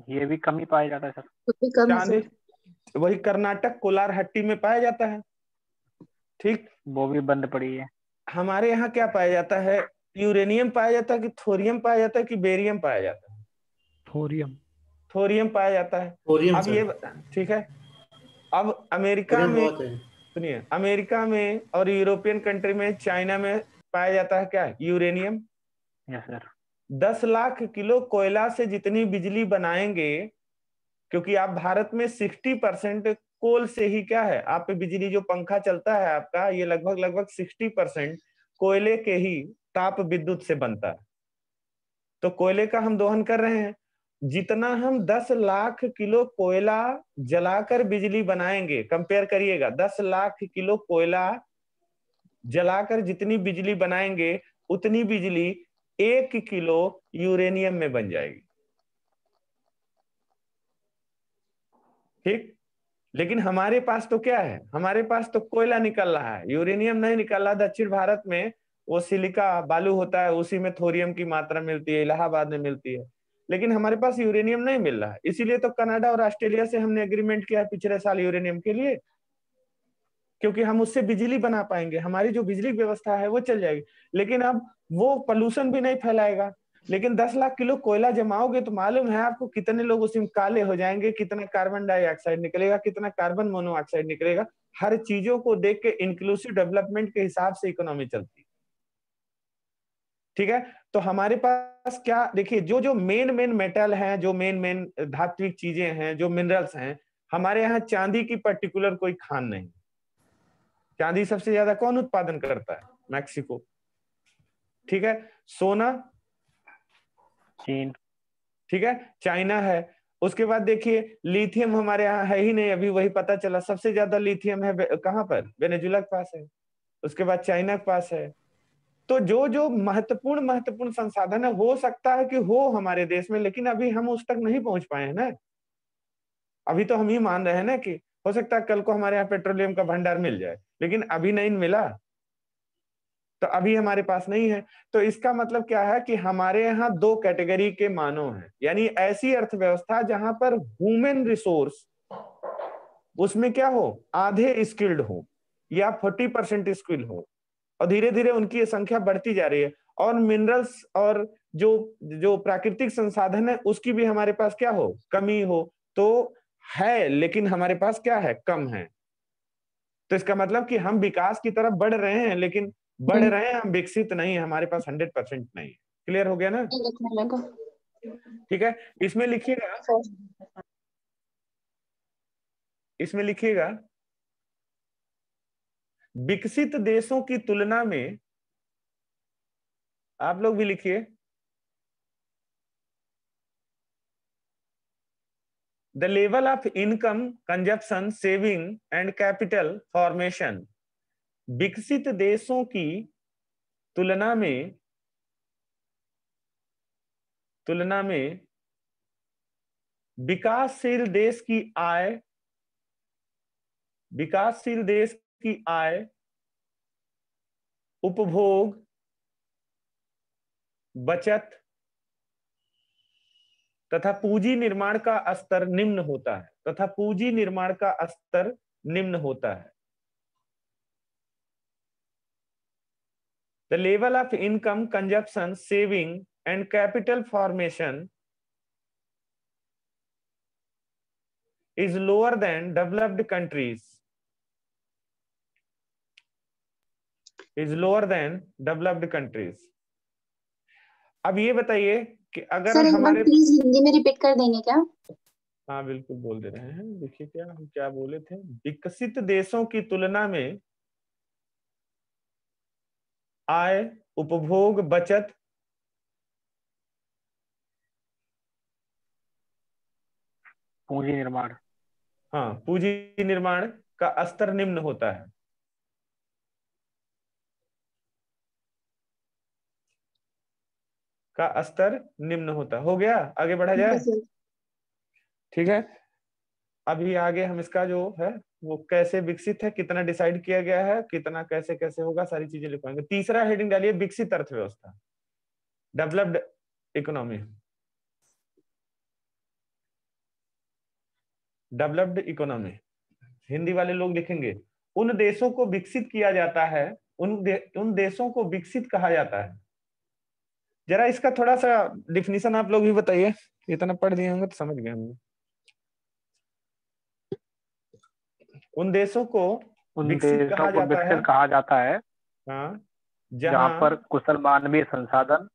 ये भी कम ही पाया जाता है
सर चांदी
वही कर्नाटक कोलार हट्टी में पाया जाता है ठीक वो भी बंद पड़ी है हमारे यहाँ क्या पाया जाता है यूरेनियम पाया जाता है कि थोरियम पाया जाता है कि बेरियम पाया जाता है थोरियम थोरियम पाया जाता है थोरियम अब ये ठीक है अब अमेरिका में सुनिए अमेरिका में और यूरोपियन कंट्री में चाइना में पाया जाता है क्या यूरेनियम यस सर दस लाख किलो कोयला से जितनी बिजली बनाएंगे क्योंकि आप भारत में सिक्सटी परसेंट कोल से ही क्या है आप पे बिजली जो पंखा चलता है आपका ये लगभग लगभग सिक्सटी परसेंट कोयले के ही ताप विद्युत से बनता है तो कोयले का हम दोहन कर रहे हैं जितना हम 10 लाख किलो कोयला जलाकर बिजली बनाएंगे कंपेयर करिएगा 10 लाख किलो कोयला जलाकर जितनी बिजली बनाएंगे उतनी बिजली एक किलो यूरेनियम में बन जाएगी ठीक लेकिन हमारे पास तो क्या है हमारे पास तो कोयला निकल रहा है यूरेनियम नहीं निकल रहा दक्षिण भारत में वो सिलिका बालू होता है उसी में थोरियम की मात्रा मिलती है इलाहाबाद में मिलती है लेकिन हमारे पास यूरेनियम नहीं मिल रहा है इसीलिए तो कनाडा और ऑस्ट्रेलिया से हमने एग्रीमेंट किया है पिछले साल यूरेनियम के लिए क्योंकि हम उससे बिजली बना पाएंगे हमारी जो बिजली व्यवस्था है वो चल जाएगी लेकिन अब वो पॉल्यूशन भी नहीं फैलाएगा लेकिन 10 लाख किलो कोयला जमाओगे तो मालूम है आपको कितने लोग उसमें काले हो जाएंगे कितना कार्बन डाइऑक्साइड निकलेगा कितना कार्बन मोनोऑक्साइड निकलेगा हर चीजों को देख के इंक्लूसिव डेवलपमेंट के हिसाब से इकोनॉमी चलती है ठीक है तो हमारे पास क्या देखिए जो जो मेन मेन मेटल हैं जो मेन मेन धात्विक चीजें हैं जो मिनरल्स हैं हमारे यहाँ चांदी की पर्टिकुलर कोई खान नहीं चांदी सबसे ज्यादा कौन उत्पादन करता है मैक्सिको ठीक है सोना चीन ठीक है चाइना है उसके बाद देखिए लिथियम हमारे यहाँ है ही नहीं अभी वही पता चला सबसे ज्यादा लिथियम है कहाँ पर वेनेजुला के पास है उसके बाद चाइना के पास है तो जो जो महत्वपूर्ण महत्वपूर्ण संसाधन है हो सकता है कि हो हमारे देश में लेकिन अभी हम उस तक नहीं पहुंच पाए हैं ना अभी तो हम ही मान रहे हैं ना कि हो सकता है कल को हमारे यहाँ पेट्रोलियम का भंडार मिल जाए लेकिन अभी नहीं मिला तो अभी हमारे पास नहीं है तो इसका मतलब क्या है कि हमारे यहाँ दो कैटेगरी के मानव हैं यानी ऐसी अर्थव्यवस्था जहां पर ह्यूमन रिसोर्स उसमें क्या हो आधे स्किल्ड हो या फोर्टी परसेंट स्किल हो और धीरे धीरे उनकी संख्या बढ़ती जा रही है और मिनरल्स और जो जो प्राकृतिक संसाधन है उसकी भी हमारे पास क्या हो कमी हो तो है लेकिन हमारे पास क्या है कम है तो इसका मतलब कि हम विकास की तरफ बढ़ रहे हैं लेकिन बढ़ हम्म। रहे हैं हम विकसित नहीं है हमारे पास हंड्रेड परसेंट नहीं है क्लियर हो गया ना ठीक है इसमें लिखिएगा इसमें लिखिएगा विकसित देशों की तुलना में आप लोग भी लिखिए the level of income consumption saving and capital formation विकसित देशों की तुलना में तुलना में विकासशील देश की आय विकासशील देश की आय उपभोग बचत तथा पूंजी निर्माण का स्तर निम्न होता है तथा पूंजी निर्माण का स्तर निम्न होता है the level of income consumption saving and capital formation is lower than developed countries is lower than developed countries अब ये बताइए कि अगर सर, हमारे प्लीज हिंदी
में रिपीट कर देंगे क्या
हाँ बिल्कुल बोल दे रहे हैं देखिए क्या हम क्या बोले थे विकसित देशों की तुलना में आय उपभोग बचत पूंजी निर्माण हाँ पूंजी निर्माण का स्तर निम्न होता है का स्तर निम्न होता हो गया आगे बढ़ा जाए ठीक है अभी आगे हम इसका जो है वो कैसे विकसित है कितना डिसाइड किया गया है कितना कैसे कैसे होगा सारी चीजें लिखवाएंगे तीसरा हेडिंग डालिए विकसित अर्थव्यवस्था developed economy developed economy Hindi वाले लोग लिखेंगे उन देशों को विकसित किया जाता है उन दे, उन देशों को विकसित कहा जाता है जरा इसका थोड़ा सा डिफिनीशन आप लोग भी बताइए इतना पढ़ दिए होंगे तो समझ गए होंगे उन देशों को उन देशों को विकसित कहा जाता है हाँ, जहाँ पर कुशल मानवीय संसाधन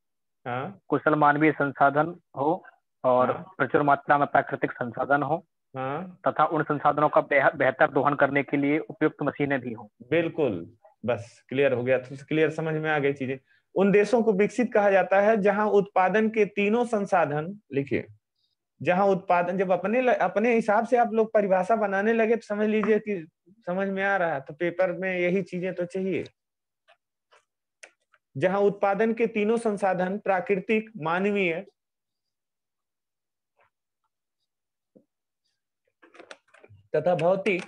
हाँ, कुशल मानवीय संसाधन हो और हाँ, प्रचुर मात्रा में प्राकृतिक संसाधन हो हाँ, तथा उन संसाधनों का बेहतर दोहन करने के लिए उपयुक्त मशीनें भी हों बिल्कुल बस क्लियर हो गया तो क्लियर समझ में आ गई चीजें उन देशों को विकसित कहा जाता है जहां उत्पादन के तीनों संसाधन लिखिए जहां उत्पादन जब अपने ल, अपने हिसाब से आप लोग परिभाषा बनाने लगे तो समझ लीजिए कि समझ में आ रहा है तो पेपर में यही चीजें तो चाहिए जहां उत्पादन के तीनों संसाधन प्राकृतिक मानवीय तथा भौतिक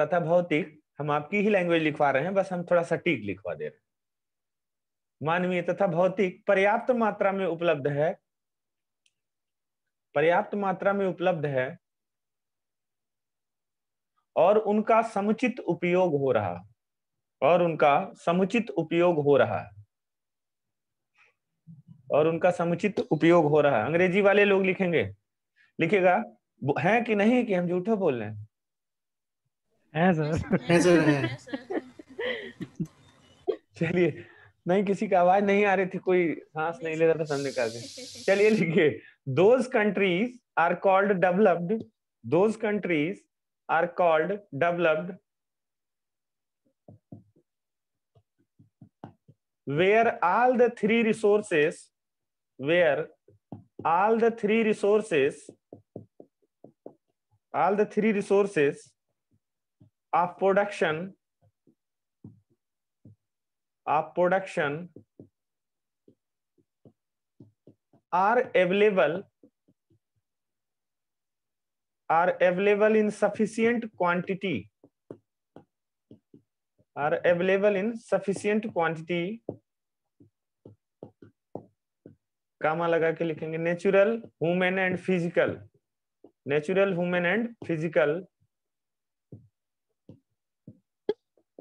तथा भौतिक हम आपकी ही लैंग्वेज लिखवा रहे हैं बस हम थोड़ा सा टीक लिखवा दे रहे हैं मानवीय तथा भौतिक पर्याप्त मात्रा में उपलब्ध है पर्याप्त मात्रा में उपलब्ध है और उनका समुचित उपयोग हो रहा और उनका समुचित उपयोग हो रहा है और उनका समुचित उपयोग हो रहा है अंग्रेजी वाले लोग लिखेंगे लिखेगा है कि नहीं कि हम झूठो बोल रहे हैं सर सर चलिए नहीं किसी का आवाज नहीं आ रही थी कोई सांस नहीं ले रहा था सामने का चलिए लिखिए Those countries are called developed. Those countries are called developed where all the three resources where all the three resources all the three resources of production of production are available are available in sufficient quantity are available in sufficient quantity comma लगा के लिखेंगे natural human and physical natural human and physical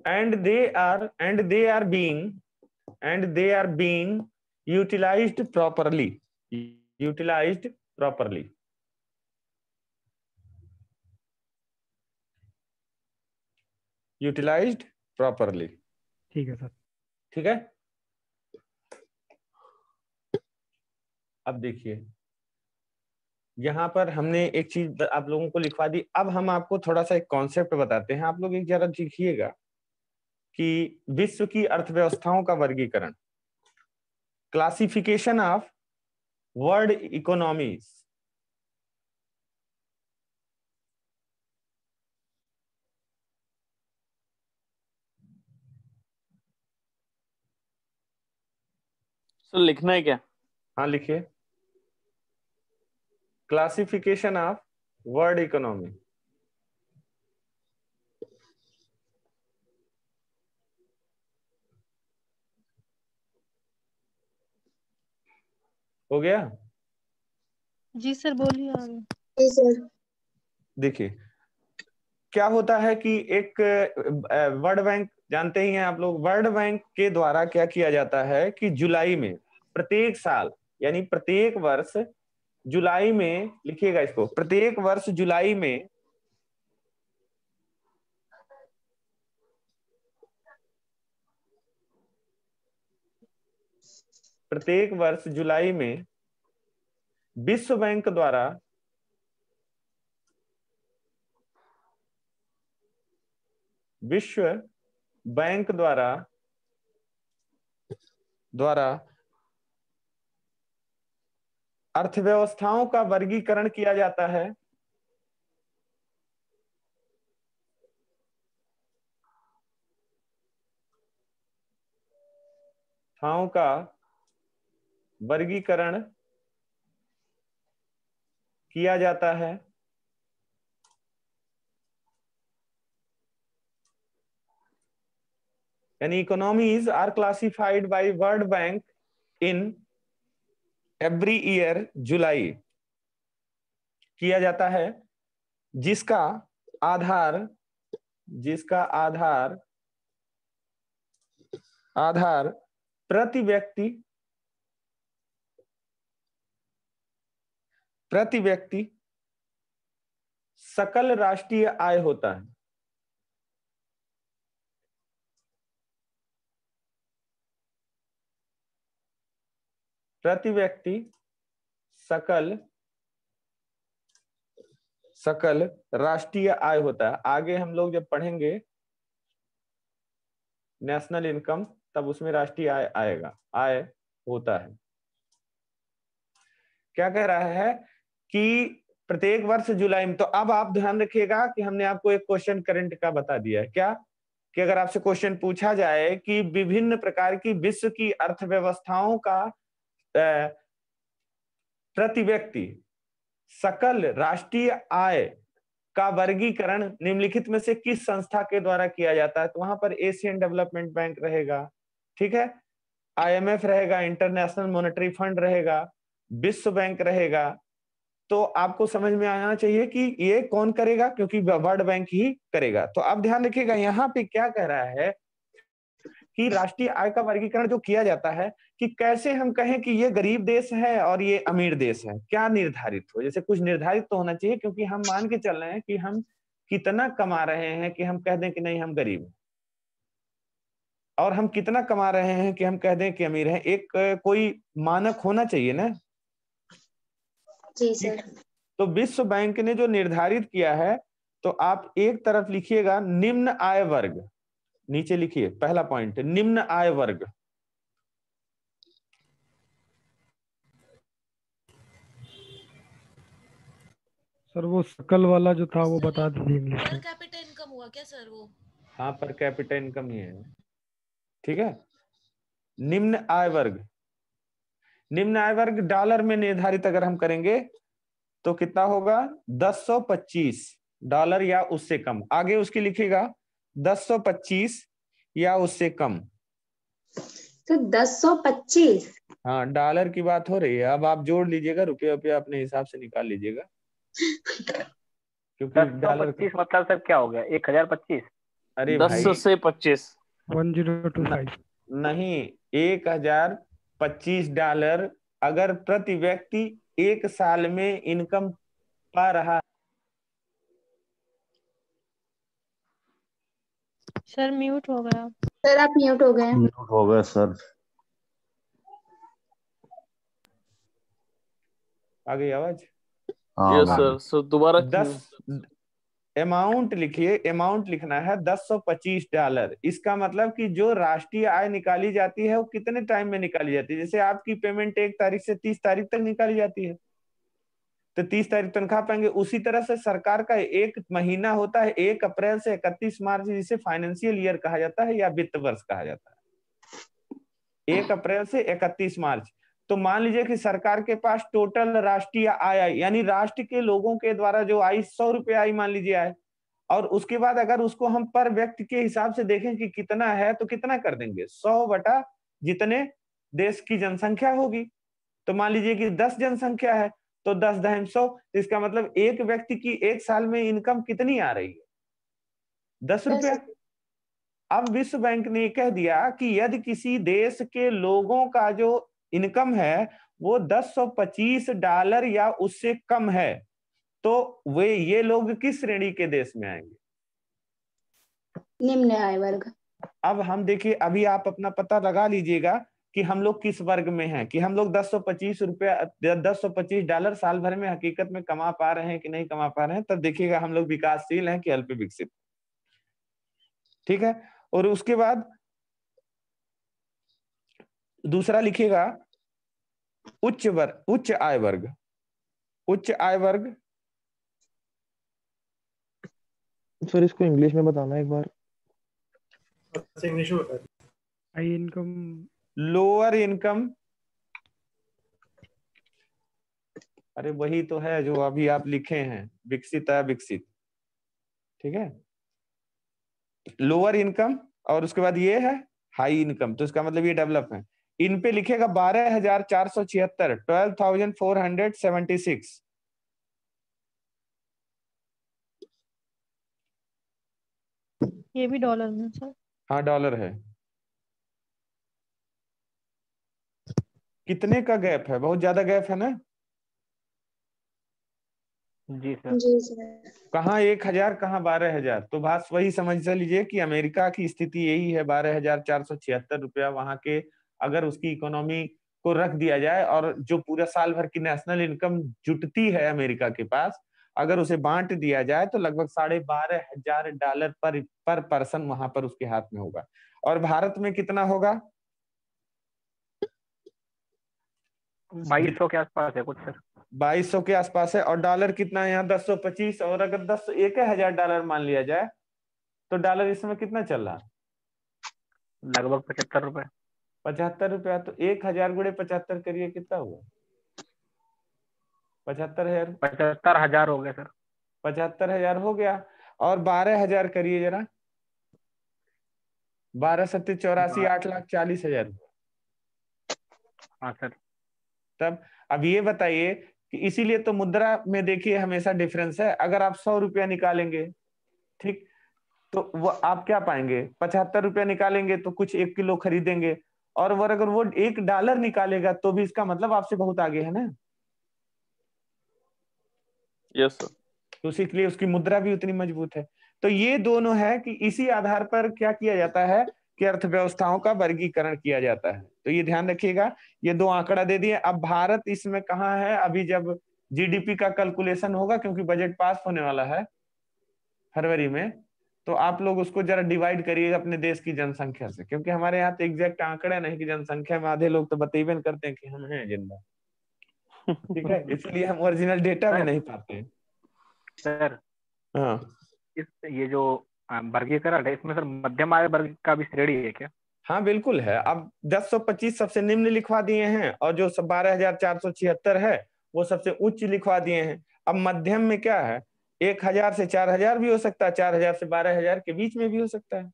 and they are and they are being and they are being utilized properly utilized properly. utilized properly. ठीक है sir ठीक है अब देखिए यहाँ पर हमने एक चीज आप लोगों को लिखवा दी अब हम आपको थोड़ा सा एक कॉन्सेप्ट बताते हैं आप लोग एक जरा देखिएगा कि विश्व की अर्थव्यवस्थाओं का वर्गीकरण classification of world economies sir so, लिखना है क्या हाँ लिखिए क्लासिफिकेशन ऑफ वर्ल्ड इकोनॉमी हो गया
जी सर बोलिए
देखिए क्या होता है कि एक वर्ल्ड बैंक जानते ही हैं आप लोग वर्ल्ड बैंक के द्वारा क्या किया जाता है कि जुलाई में प्रत्येक साल यानी प्रत्येक वर्ष जुलाई में लिखिएगा इसको प्रत्येक वर्ष जुलाई में प्रत्येक वर्ष जुलाई में विश्व बैंक द्वारा विश्व बैंक द्वारा द्वारा अर्थव्यवस्थाओं का वर्गीकरण किया जाता है का वर्गीकरण किया जाता है यानी economies are classified by World Bank in every year जुलाई किया जाता है जिसका आधार जिसका आधार आधार प्रति व्यक्ति प्रति व्यक्ति सकल राष्ट्रीय आय होता है प्रति व्यक्ति सकल सकल राष्ट्रीय आय होता है आगे हम लोग जब पढ़ेंगे नेशनल इनकम तब उसमें राष्ट्रीय आय आएगा आय होता है क्या कह रहा है कि प्रत्येक वर्ष जुलाई में तो अब आप ध्यान रखिएगा कि हमने आपको एक क्वेश्चन करंट का बता दिया है क्या कि अगर आपसे क्वेश्चन पूछा जाए कि विभिन्न प्रकार की विश्व की अर्थव्यवस्थाओं का प्रति व्यक्ति सकल राष्ट्रीय आय का वर्गीकरण निम्नलिखित में से किस संस्था के द्वारा किया जाता है तो वहां पर एशियन डेवलपमेंट बैंक रहेगा ठीक है आईएमएफ रहेगा इंटरनेशनल मॉनेटरी फंड रहेगा विश्व बैंक रहेगा तो आपको समझ में आना चाहिए कि ये कौन करेगा क्योंकि वर्ल्ड बैंक ही करेगा तो आप ध्यान रखिएगा यहाँ पे क्या कह रहा है कि राष्ट्रीय आय का वर्गीकरण जो किया जाता है कि कैसे हम कहें कि ये गरीब देश है और ये अमीर देश है क्या निर्धारित हो जैसे कुछ निर्धारित तो होना चाहिए क्योंकि हम मान के चल रहे हैं कि हम कितना कमा रहे हैं कि हम कह दें कि नहीं हम गरीब हैं और हम कितना कमा रहे हैं कि हम कह दें कि अमीर हैं एक कोई मानक होना चाहिए ना तो विश्व बैंक ने जो निर्धारित किया है तो आप एक तरफ लिखिएगा निम्न आय वर्ग नीचे लिखिए पहला पॉइंट निम्न आय वर्ग
सर वो सकल वाला जो था वो बता दीजिए पर कैपिटल इनकम हुआ क्या सर वो
हाँ पर कैपिटल इनकम ही है ठीक है निम्न आय वर्ग निम्न आय वर्ग डॉलर में निर्धारित अगर हम करेंगे तो कितना होगा 1025 डॉलर या उससे कम आगे उसकी लिखेगा 1025 या उससे कम तो 1025 हाँ डॉलर की बात हो रही है अब आप जोड़ लीजिएगा रुपया रुपया अपने हिसाब से निकाल लीजिएगा क्योंकि डॉलर मतलब सर क्या हो गया एक हजार पच्चीस अरे दस से पच्चीस
वन जीरो टू फाइव
नहीं एक हजार 25 डॉलर अगर प्रति व्यक्ति एक साल में इनकम पा रहा
सर म्यूट हो गया सर आप म्यूट हो गए म्यूट हो गए सर
आ गई आवाज यस सर सर दोबारा दस अमाउंट लिखिए अमाउंट लिखना है दस सौ पच्चीस डॉलर इसका मतलब कि जो राष्ट्रीय आय निकाली जाती है वो कितने टाइम में निकाली जाती है जैसे आपकी पेमेंट एक तारीख से तीस तारीख तक निकाली जाती है तो तीस तारीख तनख्वाह पाएंगे उसी तरह से सरकार का एक महीना होता है एक अप्रैल से इकतीस मार्च जिसे फाइनेंशियल ईयर कहा जाता है या वित्त वर्ष कहा जाता है एक अप्रैल से इकतीस मार्च तो मान लीजिए कि सरकार के पास टोटल राष्ट्रीय आय आई यानी राष्ट्र के लोगों के द्वारा जो आई सौ रुपये आई मान लीजिए आए और उसके बाद अगर उसको हम पर व्यक्ति के हिसाब से देखें कि कितना है तो कितना कर देंगे सौ बटा जितने देश की जनसंख्या होगी तो मान लीजिए कि दस जनसंख्या है तो दस दहम सौ तो इसका मतलब एक व्यक्ति की एक साल में इनकम कितनी आ रही है दस रुपया अब विश्व बैंक ने कह दिया कि यदि किसी देश के लोगों का जो इनकम है वो 1025 डॉलर या उससे कम है तो वे ये लोग किस श्रेणी के देश में आएंगे निम्न आय वर्ग अब हम देखिए अभी आप अपना पता लगा लीजिएगा कि हम लोग किस वर्ग में हैं कि हम लोग 1025 रुपया 1025 डॉलर साल भर में हकीकत में कमा पा रहे हैं कि नहीं कमा पा रहे हैं तब देखिएगा हम लोग विकासशील हैं कि अल्प विकसित ठीक है और उसके बाद दूसरा लिखेगा उच्च वर्ग उच्च आय वर्ग उच्च आय वर्ग
सर इसको इंग्लिश में बताना एक बार English high income
lower income अरे वही तो है जो अभी आप लिखे हैं विकसित है विकसित ठीक है लोअर इनकम और उसके बाद ये है हाई इनकम तो इसका मतलब ये डेवलप है इन पे लिखेगा बारह हजार चार सौ छिहत्तर twelve thousand four hundred seventy six
ये भी डॉलर है सर
हाँ डॉलर है कितने का गैप है बहुत ज्यादा गैप है ना जी सर जी
सर
एक हजार कहाँ बारह हजार तो भाष वही समझ लीजिए कि अमेरिका की स्थिति यही है बारह हजार चार सौ छिहत्तर रुपया वहां के अगर उसकी इकोनॉमी को रख दिया जाए और जो पूरा साल भर की नेशनल इनकम जुटती है अमेरिका के पास अगर उसे बांट दिया जाए तो लगभग साढ़े बारह हजार डॉलर पर पर पर्सन वहां पर उसके हाथ में होगा और भारत में कितना होगा बाईस सौ के आसपास है कुछ सर बाईस सौ के आसपास है और डॉलर कितना है यहाँ दस सौ पच्चीस और अगर दस एक हजार डॉलर मान लिया जाए तो डॉलर इस समय कितना चल रहा है लगभग पचहत्तर रुपए पचहत्तर रुपया तो एक हजार गुड़े पचहत्तर करिए कितना हुआ पचहत्तर हजार पचहत्तर हजार हो गया सर पचहत्तर हजार हो गया और बारह हजार करिए जरा बारह सत्य चौरासी आठ लाख चालीस हजार हाँ सर तब अब ये बताइए कि इसीलिए तो मुद्रा में देखिए हमेशा डिफरेंस है अगर आप सौ रुपया निकालेंगे ठीक तो वो आप क्या पाएंगे पचहत्तर रुपया निकालेंगे तो कुछ एक किलो खरीदेंगे और वो अगर वो एक डॉलर निकालेगा तो भी इसका मतलब आपसे बहुत आगे है ना यस सर तो उसी के लिए उसकी मुद्रा भी उतनी मजबूत है तो ये दोनों है कि इसी आधार पर क्या किया जाता है कि अर्थव्यवस्थाओं का वर्गीकरण किया जाता है तो ये ध्यान रखिएगा ये दो आंकड़ा दे दिए अब भारत इसमें कहाँ है अभी जब जीडीपी का कैलकुलेशन होगा क्योंकि बजट पास होने वाला है फरवरी में तो आप लोग उसको जरा डिवाइड करिएगा अपने देश की जनसंख्या से क्योंकि हमारे यहाँ तो एग्जैक्ट आंकड़ा नहीं कि जनसंख्या में आधे लोग तो बतेबन करते हैं कि हम हैं जिंदा ठीक है इसलिए हम ओरिजिनल डेटा में नहीं पाते सर हाँ इस ये जो वर्गीकरण है इसमें सर मध्यम आय वर्ग का भी श्रेणी है क्या हाँ बिल्कुल है अब 1025 सबसे निम्न लिखवा दिए हैं और जो सौ बारह है वो सबसे उच्च लिखवा दिए हैं अब मध्यम में क्या है एक हजार से चार हजार भी हो सकता है चार हजार से बारह हजार के बीच में भी हो सकता है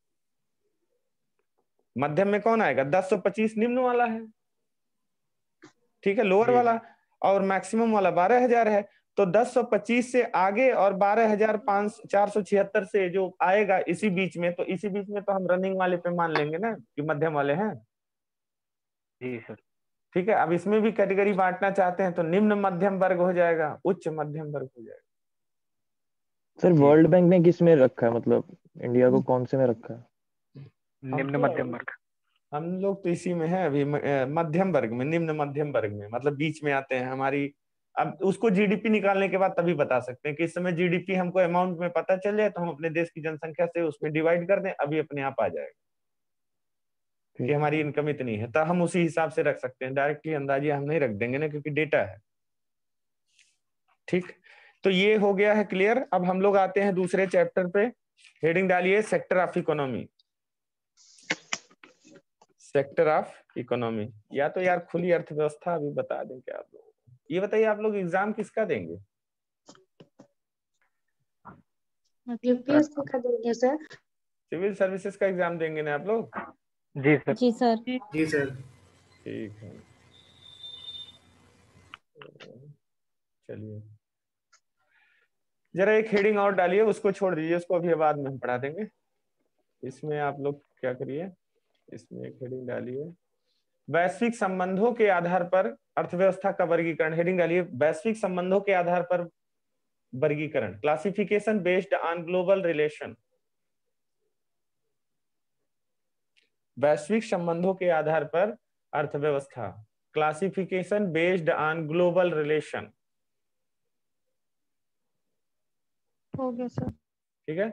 मध्यम में कौन आएगा दस सौ पच्चीस निम्न वाला है ठीक है लोअर वाला और मैक्सिमम वाला बारह हजार है तो दस सौ पच्चीस से आगे और बारह हजार पांच चार सौ छिहत्तर से जो आएगा इसी बीच में तो इसी बीच में तो हम रनिंग वाले पे मान लेंगे ना कि मध्यम वाले हैं जी सर ठीक है अब इसमें भी कैटेगरी बांटना चाहते हैं तो निम्न मध्यम वर्ग हो जाएगा उच्च मध्यम वर्ग हो जाएगा सर वर्ल्ड बैंक ने किस में रखा है मतलब इंडिया को कौन से में रखा है निम्न तो मध्यम वर्ग हम लोग तो इसी में है अभी मध्यम वर्ग में निम्न मध्यम वर्ग में मतलब बीच में आते हैं हमारी अब उसको जीडीपी निकालने के बाद तभी बता सकते हैं कि इस समय जीडीपी हमको अमाउंट में पता चल जाए तो हम अपने देश की जनसंख्या से उसमें डिवाइड कर दें अभी अपने आप आ जाएगा कि हमारी इनकम इतनी है तो हम उसी हिसाब से रख सकते हैं डायरेक्टली अंदाजे हम नहीं रख देंगे ना क्योंकि डेटा है ठीक तो ये हो गया है क्लियर अब हम लोग आते हैं दूसरे चैप्टर पे हेडिंग डालिए sector of economy sector of economy या तो यार खुली अर्थव्यवस्था अभी बता दें क्या आप लोग ये बताइए आप लोग एग्जाम किसका देंगे सर सिविल सर्विसेज का एग्जाम देंगे ना आप लोग
जी सर जी सर
जी सर ठीक है चलिए जरा एक हेडिंग और डालिए उसको छोड़ दीजिए उसको अभी बाद में हम पढ़ा देंगे इसमें आप लोग क्या करिए इसमें एक हेडिंग डालिए वैश्विक संबंधों के आधार पर अर्थव्यवस्था का वर्गीकरण हेडिंग डालिए वैश्विक संबंधों के आधार पर वर्गीकरण classification based on global relation वैश्विक संबंधों के आधार पर अर्थव्यवस्था classification based on global relation हो गया सर ठीक है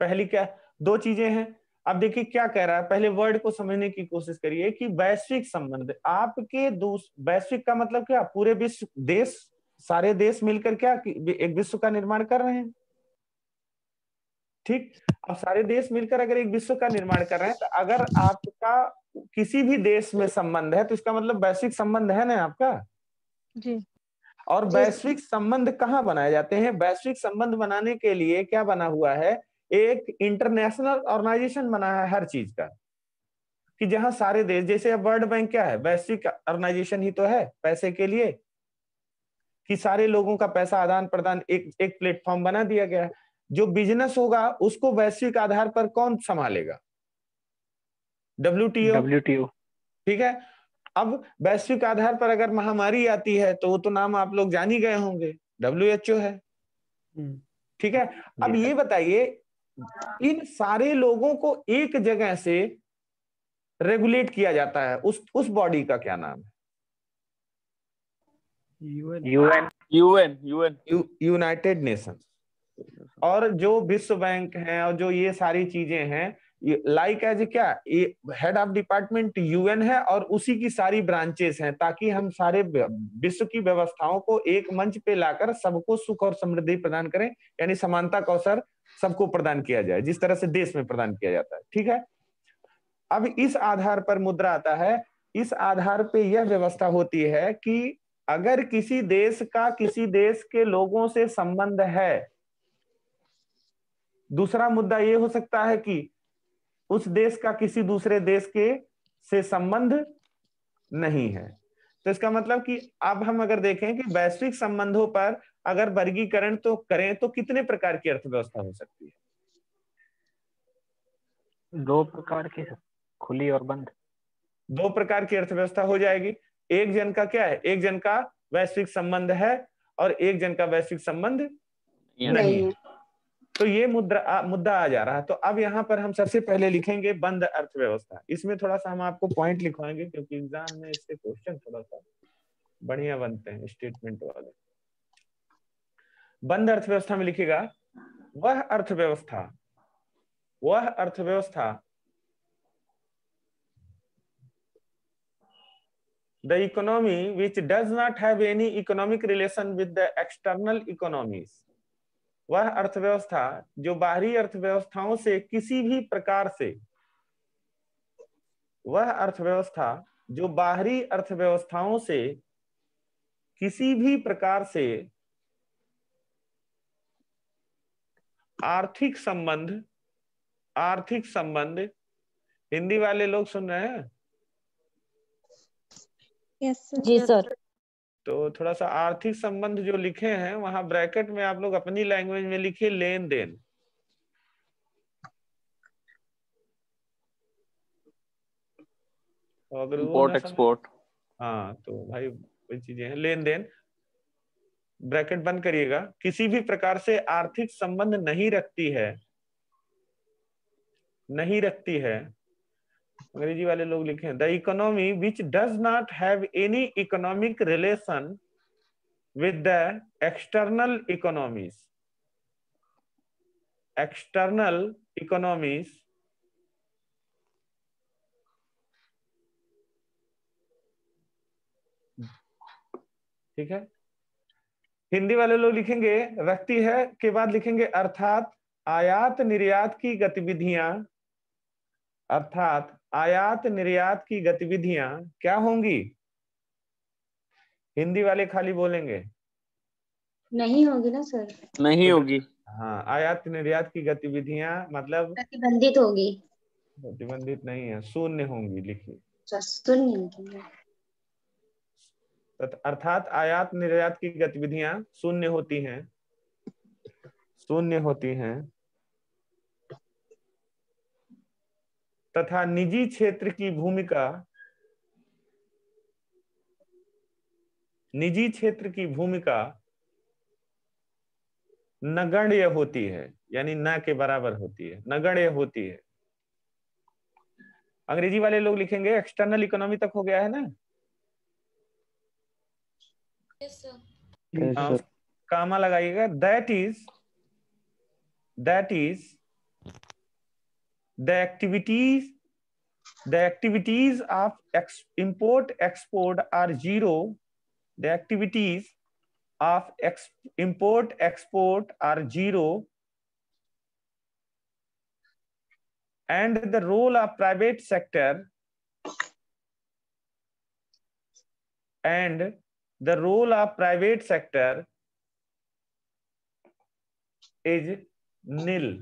पहली क्या दो चीजें हैं अब देखिए क्या कह रहा है पहले वर्ड को समझने की कोशिश करिए कि वैश्विक संबंध आपके वैश्विक का मतलब क्या पूरे विश्व देश सारे देश मिलकर क्या एक विश्व का निर्माण कर रहे हैं ठीक अब सारे देश मिलकर अगर एक विश्व का निर्माण कर रहे हैं तो अगर आपका किसी भी देश में संबंध है तो इसका मतलब वैश्विक संबंध है ना आपका जी और वैश्विक संबंध कहाँ बनाए जाते हैं वैश्विक संबंध बनाने के लिए क्या बना हुआ है एक इंटरनेशनल ऑर्गेनाइजेशन बना है हर चीज का कि जहां सारे देश जैसे अब वर्ल्ड बैंक क्या है वैश्विक ऑर्गेनाइजेशन ही तो है पैसे के लिए कि सारे लोगों का पैसा आदान प्रदान एक एक प्लेटफॉर्म बना दिया गया है जो बिजनेस होगा उसको वैश्विक आधार पर कौन संभालेगा डब्ल्यू टी ठीक है अब वैश्विक आधार पर अगर महामारी आती है तो वो तो नाम आप लोग जान ही गए होंगे डब्ल्यू एच ओ है हम्म। ठीक है अब ये बताइए इन सारे लोगों को एक जगह से रेगुलेट किया जाता है उस उस बॉडी का क्या नाम है UN UN UN United Nation और जो विश्व बैंक है और जो ये सारी चीजें हैं लाइक एज क्या हेड ऑफ डिपार्टमेंट यूएन है और उसी की सारी ब्रांचेस हैं ताकि हम सारे विश्व की व्यवस्थाओं को एक मंच पे लाकर सबको सुख और समृद्धि प्रदान करें यानी समानता का अवसर सबको प्रदान किया जाए जिस तरह से देश में प्रदान किया जाता है ठीक है अब इस आधार पर मुद्रा आता है इस आधार पे यह व्यवस्था होती है कि अगर किसी देश का किसी देश के लोगों से संबंध है दूसरा मुद्दा यह हो सकता है कि उस देश का किसी दूसरे देश के से संबंध नहीं है तो इसका मतलब कि अब हम अगर देखें कि वैश्विक संबंधों पर अगर वर्गीकरण तो करें तो कितने प्रकार की अर्थव्यवस्था हो सकती है दो प्रकार की खुली और बंद दो प्रकार की अर्थव्यवस्था हो जाएगी एक जन का क्या है एक जन का वैश्विक संबंध है और एक जन का वैश्विक संबंध नहीं, नहीं तो ये मुद्रा आ, मुद्दा आ जा रहा है तो अब यहाँ पर हम सबसे पहले लिखेंगे बंद अर्थव्यवस्था इसमें थोड़ा सा हम आपको पॉइंट लिखवाएंगे क्योंकि एग्जाम में इससे क्वेश्चन थोड़ा सा बढ़िया बनते हैं स्टेटमेंट वाले बंद अर्थव्यवस्था में लिखेगा वह अर्थव्यवस्था वह अर्थव्यवस्था the economy which does not have any economic relation with the external economies वह अर्थव्यवस्था जो बाहरी अर्थव्यवस्थाओं से किसी भी प्रकार से वह अर्थव्यवस्था जो बाहरी अर्थव्यवस्थाओं से किसी भी प्रकार से आर्थिक संबंध आर्थिक संबंध हिंदी वाले लोग सुन रहे हैं
yes, जी सर
तो थोड़ा सा आर्थिक संबंध जो लिखे हैं वहां ब्रैकेट में आप लोग अपनी लैंग्वेज में लिखिए लेन देन तो अगर इम्पोर्ट एक्सपोर्ट हाँ तो भाई वही चीजें हैं लेन देन ब्रैकेट बंद करिएगा किसी भी प्रकार से आर्थिक संबंध नहीं रखती है नहीं रखती है अंग्रेजी वाले लोग लिखे the economy which does not have any economic relation with the external economies external economies ठीक है हिंदी वाले लोग लिखेंगे रखती है के बाद लिखेंगे अर्थात आयात निर्यात की गतिविधियां अर्थात आयात निर्यात की गतिविधियां क्या होंगी हिंदी वाले खाली बोलेंगे
नहीं होगी ना सर
नहीं होगी हाँ आयात निर्यात की गतिविधियां मतलब
प्रतिबंधित होगी
प्रतिबंधित नहीं है शून्य होंगी लिखिए
अच्छा, शून्य
अर्थात आयात निर्यात की गतिविधियां शून्य होती हैं शून्य होती हैं तथा निजी क्षेत्र की भूमिका निजी क्षेत्र की भूमिका नगण्य होती है यानी न के बराबर होती है नगण्य होती है अंग्रेजी वाले लोग लिखेंगे एक्सटर्नल इकोनॉमी तक हो गया है ना yes, yes, हाँ, कामा लगाइएगा that is that is the activities the activities of ex import export are zero the activities of ex import export are zero and the role of private sector and the role of private sector is nil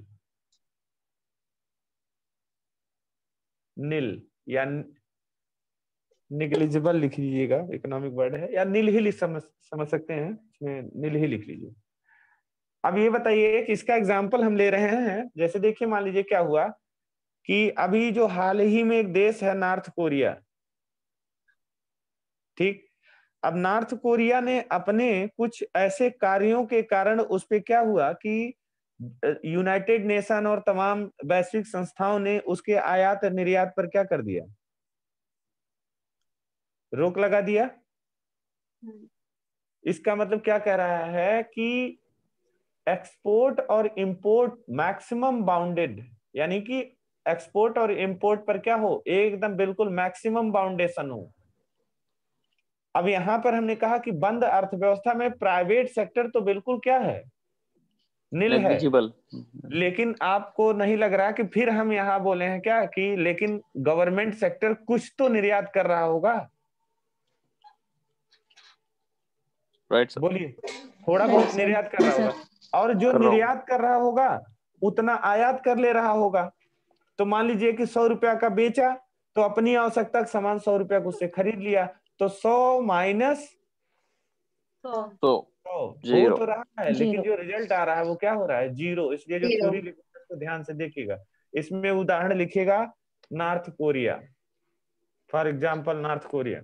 nil या negligible लिख लीजिएगा economic word है या नील ही समझ समझ सकते हैं इसमें नील ही लिख लीजिए अब ये बताइए कि इसका एग्जाम्पल हम ले रहे हैं जैसे देखिए मान लीजिए क्या हुआ कि अभी जो हाल ही में एक देश है नॉर्थ कोरिया ठीक अब नॉर्थ कोरिया ने अपने कुछ ऐसे कार्यों के कारण उस पर क्या हुआ कि यूनाइटेड नेशन और तमाम वैश्विक संस्थाओं ने उसके आयात निर्यात पर क्या कर दिया रोक लगा दिया इसका मतलब क्या कह रहा है कि एक्सपोर्ट और इंपोर्ट मैक्सिमम बाउंडेड यानी कि एक्सपोर्ट और इंपोर्ट पर क्या हो एकदम बिल्कुल मैक्सिमम बाउंडेशन हो अब यहां पर हमने कहा कि बंद अर्थव्यवस्था में प्राइवेट सेक्टर तो बिल्कुल क्या है नील है लेकिन आपको नहीं लग रहा कि फिर हम यहाँ बोले हैं क्या कि लेकिन गवर्नमेंट सेक्टर कुछ तो निर्यात कर रहा होगा राइट right, बोलिए थोड़ा बहुत निर्यात कर रहा होगा और जो निर्यात कर रहा होगा उतना आयात कर ले रहा होगा तो मान लीजिए कि सौ रुपया का बेचा तो अपनी आवश्यकता का सामान सौ रुपया उससे खरीद लिया तो सौ माइनस तो जीरो तो रहा है लेकिन जो रिजल्ट आ रहा है वो क्या हो रहा है जीरो इसलिए जो थ्योरी लिखा ध्यान से देखिएगा इसमें उदाहरण लिखेगा North Korea for example North Korea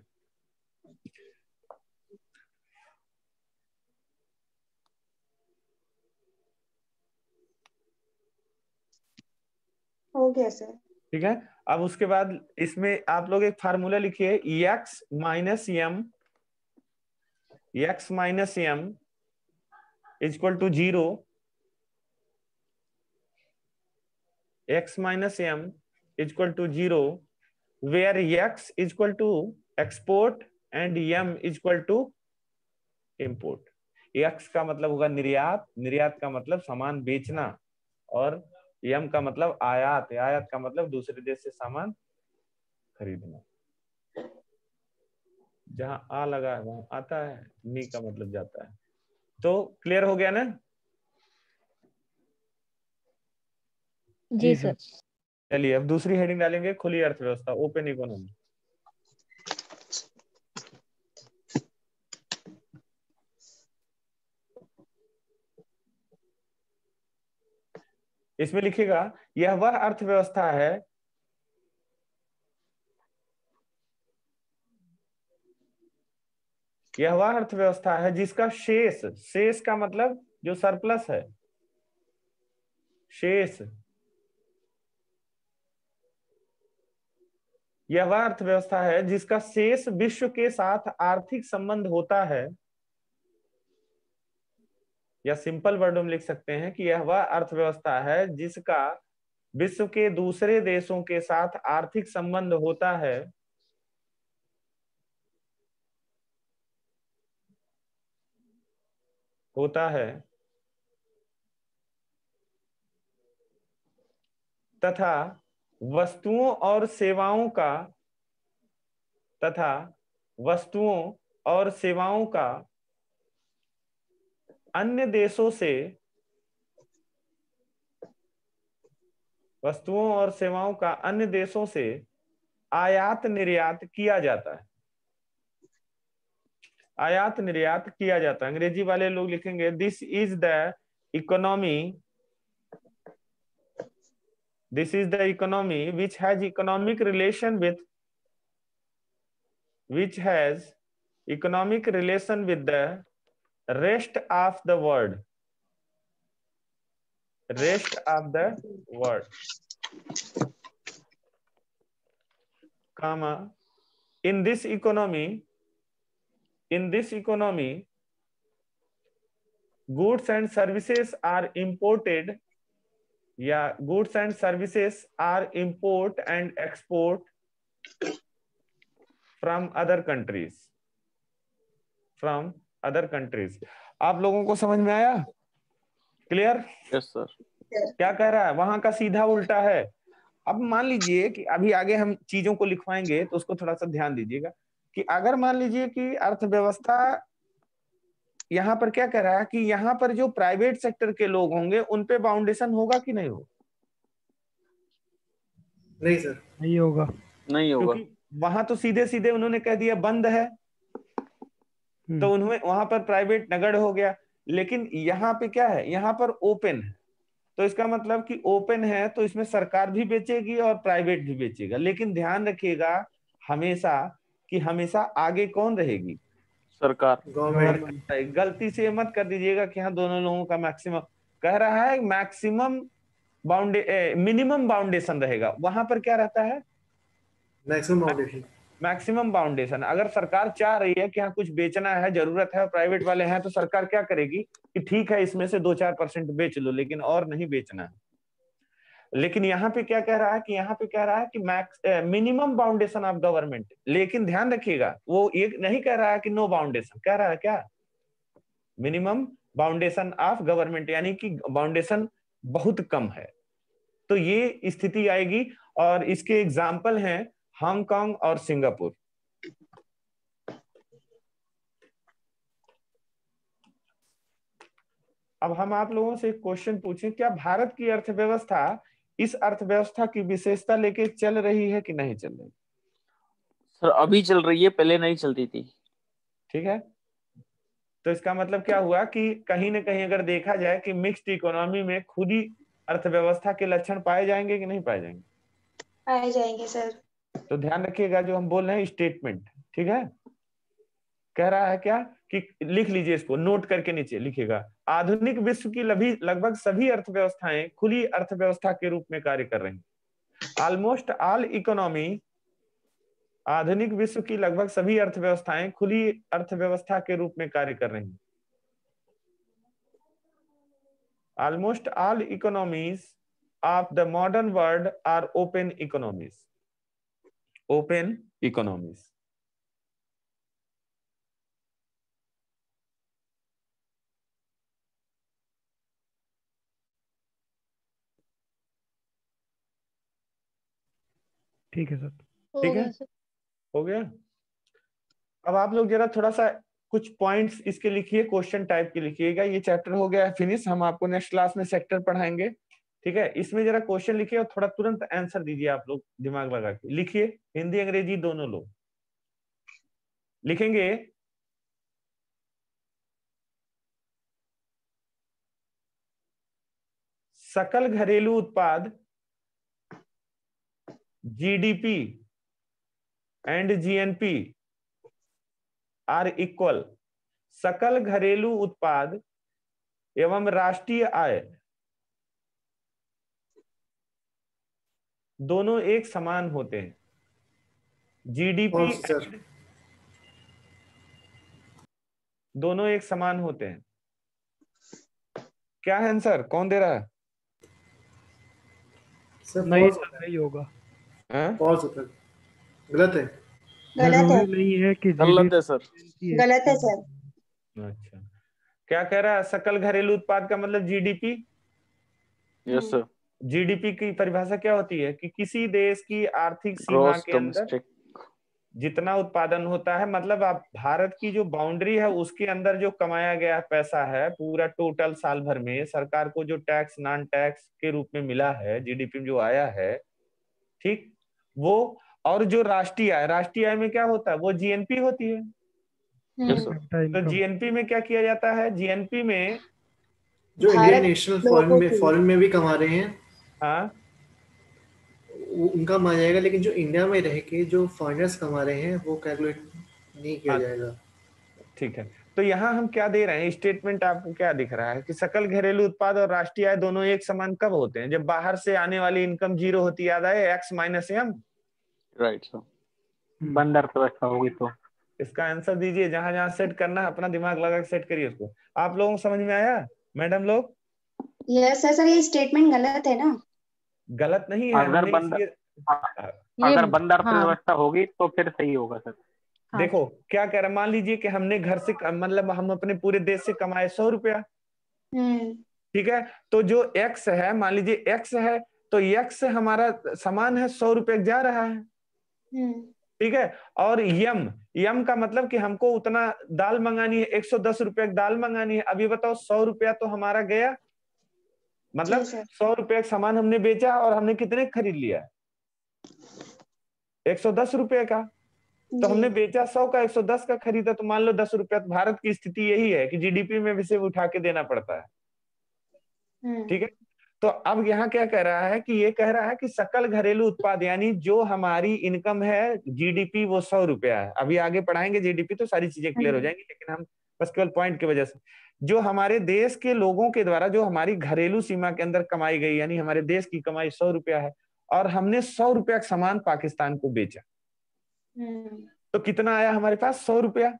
हो गया सर ठीक है अब उसके बाद इसमें आप लोग एक फार्मूला लिखिए X minus M X minus M is equal to zero X minus M is equal to zero where X is equal to export and M is equal to import X का मतलब होगा निर्यात निर्यात का मतलब सामान बेचना और यम का मतलब आयात आयात का मतलब दूसरे देश से सामान खरीदना जहां आ लगा है वहां आता है नी का मतलब जाता है तो क्लियर हो गया ना
जी हम्म। सर
चलिए अब दूसरी हेडिंग डालेंगे खुली अर्थव्यवस्था ओपन इकोनॉमी इसमें लिखेगा यह वह अर्थव्यवस्था है यह वह अर्थव्यवस्था है जिसका शेष शेष का मतलब जो सरप्लस है शेष यह वह अर्थव्यवस्था है जिसका शेष विश्व के साथ आर्थिक संबंध होता है या सिंपल वर्ड में लिख सकते हैं कि यह वह अर्थव्यवस्था है जिसका विश्व के दूसरे देशों के साथ आर्थिक संबंध होता है होता है तथा वस्तुओं और सेवाओं का तथा वस्तुओं और सेवाओं का अन्य देशों से वस्तुओं और सेवाओं का अन्य देशों से आयात निर्यात किया जाता है आयात निर्यात किया जाता है अंग्रेजी वाले लोग लिखेंगे this is the economy this is the economy which has economic relation with which has economic relation with the rest of the world rest of the world comma in this economy in this economy goods and services are imported yeah goods and services are import and export from other countries from other countries आप लोगों को समझ में आया clear yes sir क्या कह रहा है वहां का सीधा उल्टा है अब मान लीजिए कि अभी आगे हम चीजों को लिखवाएंगे तो उसको थोड़ा सा ध्यान दीजिएगा कि अगर मान लीजिए कि अर्थव्यवस्था यहाँ पर क्या कह रहा है कि यहाँ पर जो प्राइवेट सेक्टर के लोग होंगे उन पे बाउंडेशन होगा कि नहीं होगा नहीं सर नहीं होगा नहीं होगा वहां तो सीधे सीधे उन्होंने कह दिया बंद है हम्म। तो उन्होंने वहां पर प्राइवेट नगर हो गया लेकिन यहाँ पे क्या है यहाँ पर ओपन है तो इसका मतलब कि ओपन है तो इसमें सरकार भी बेचेगी और प्राइवेट भी बेचेगा लेकिन ध्यान रखिएगा हमेशा कि हमेशा आगे कौन रहेगी सरकार गवर्नमेंट गलती से मत कर दीजिएगा कि हाँ दोनों लोगों का मैक्सिमम कह रहा है मैक्सिमम बाउंडे मिनिमम बाउंडेशन रहेगा वहां पर क्या रहता है मैक्सिमम बाउंडेशन मैक्सिमम बाउंडेशन अगर सरकार चाह रही है कि हाँ कुछ बेचना है जरूरत है प्राइवेट वाले हैं तो सरकार क्या करेगी कि ठीक है इसमें से दो चार परसेंट बेच लो लेकिन और नहीं बेचना है लेकिन यहाँ पे क्या कह रहा है कि यहाँ पे कह रहा है कि max minimum foundation of government लेकिन ध्यान रखिएगा वो ये नहीं कह रहा है कि नो बाउंडेशन कह रहा है क्या मिनिमम बाउंडेशन ऑफ गवर्नमेंट यानी कि बाउंडेशन बहुत कम है तो ये स्थिति आएगी और इसके एग्जाम्पल है हांगकॉन्ग और सिंगापुर अब हम आप लोगों से एक क्वेश्चन पूछें क्या भारत की अर्थव्यवस्था इस अर्थव्यवस्था की विशेषता लेके चल रही है कि नहीं चल रही सर अभी चल रही है पहले नहीं चलती थी ठीक है तो इसका मतलब क्या हुआ कि कहीं ना कहीं अगर देखा जाए कि मिक्स्ड इकोनॉमी में खुद ही अर्थव्यवस्था के लक्षण पाए जाएंगे कि नहीं पाए जाएंगे
पाए जाएंगे सर
तो ध्यान रखिएगा जो हम बोल रहे हैं स्टेटमेंट ठीक है कह रहा है क्या कि लिख लीजिए इसको नोट करके नीचे लिखेगा आधुनिक विश्व की लगभग सभी अर्थव्यवस्थाएं खुली अर्थव्यवस्था के रूप में कार्य कर रही हैं ऑलमोस्ट ऑल इकोनॉमी आधुनिक विश्व की लगभग सभी अर्थव्यवस्थाएं खुली अर्थव्यवस्था के रूप में कार्य कर रही हैं all economies of the modern world are open economies open economies ठीक है सर ठीक है हो गया अब आप लोग जरा थोड़ा सा कुछ पॉइंट्स इसके लिखिए क्वेश्चन टाइप के लिखिएगा ये चैप्टर हो गया है फिनिश हम आपको नेक्स्ट क्लास में सेक्टर पढ़ाएंगे ठीक है इसमें जरा क्वेश्चन लिखिए और थोड़ा तुरंत आंसर दीजिए आप लोग दिमाग लगा के लिखिए हिंदी अंग्रेजी दोनों लोग लिखेंगे सकल घरेलू उत्पाद GDP and GNP are equal सकल घरेलू उत्पाद एवं राष्ट्रीय आय दोनों एक समान होते हैं जीडीपी दोनों एक समान होते हैं क्या है आंसर कौन दे रहा है सर नहीं सर नहीं होगा फॉल्स होता है गलत है गलत है नहीं है कि गलत है सर गलत है सर अच्छा क्या कह रहा है सकल घरेलू उत्पाद का मतलब जीडीपी यस सर जीडीपी की परिभाषा क्या होती है कि किसी देश की आर्थिक सीमा के अंदर जितना उत्पादन होता है मतलब आप भारत की जो बाउंड्री है उसके अंदर जो कमाया गया पैसा है पूरा टोटल साल भर में सरकार को जो टैक्स नॉन टैक्स के रूप में मिला है जीडीपी में जो आया है ठीक वो और जो राष्ट्रीय आय राष्ट्रीय आय में क्या होता है वो जीएनपी होती है हम्म। तो जीएनपी में क्या किया जाता है जीएनपी में
जो इंडियन नेशनल फॉरेन में फॉरेन
में भी कमा रहे हैं हाँ उनका मान जाएगा लेकिन जो इंडिया में रह के जो फॉरनर्स कमा रहे हैं वो कैलकुलेट नहीं किया हाँ। जाएगा ठीक है तो यहाँ हम क्या दे रहे हैं स्टेटमेंट आपको क्या दिख रहा है कि सकल घरेलू उत्पाद और राष्ट्रीय आय दोनों एक समान कब होते हैं जब बाहर से आने वाली इनकम जीरो होती याद आए X minus M right sir hmm. बंद अर्थव्यवस्था होगी तो इसका आंसर दीजिए जहां जहां सेट करना है अपना दिमाग लगा सेट करिए उसको आप लोगों को समझ में आया मैडम लोग
यस सर ये स्टेटमेंट गलत है ना
गलत नहीं है अगर बंद अगर बंद अर्थव्यवस्था हाँ। होगी तो फिर सही होगा सर हाँ। देखो क्या कह रहा मान लीजिए कि हमने घर से मतलब हम अपने पूरे देश से कमाए सौ रुपया हम्म। ठीक है तो जो एक्स है मान लीजिए एक्स है तो एक्स हमारा सामान है सौ रुपया जा रहा है हम्म। ठीक है और यम यम का मतलब कि हमको उतना दाल मंगानी है एक सौ दस की दाल मंगानी है अभी बताओ सौ रुपया तो हमारा गया मतलब सौ रुपया का सामान हमने बेचा और हमने कितने खरीद लिया एक सौ दस रुपये का तो हमने बेचा सौ का एक सौ दस का खरीदा तो मान लो दस रुपया तो भारत की स्थिति यही है कि जीडीपी में भी सिर्फ उठा के देना पड़ता है हम्म। ठीक है तो अब यहाँ क्या कह रहा है कि ये कह रहा है कि सकल घरेलू उत्पाद यानी जो हमारी इनकम है जीडीपी वो सौ रुपया है अभी आगे पढ़ाएंगे जीडीपी तो सारी चीजें क्लियर हो हम्म। जाएंगी लेकिन हम बस केवल पॉइंट की वजह से जो हमारे देश के लोगों के द्वारा जो हमारी घरेलू सीमा के अंदर कमाई गई यानी हमारे देश की कमाई सौ रुपया है और हमने सौ रुपया का सामान पाकिस्तान को बेचा हम्म। तो कितना आया हमारे पास सौ रुपया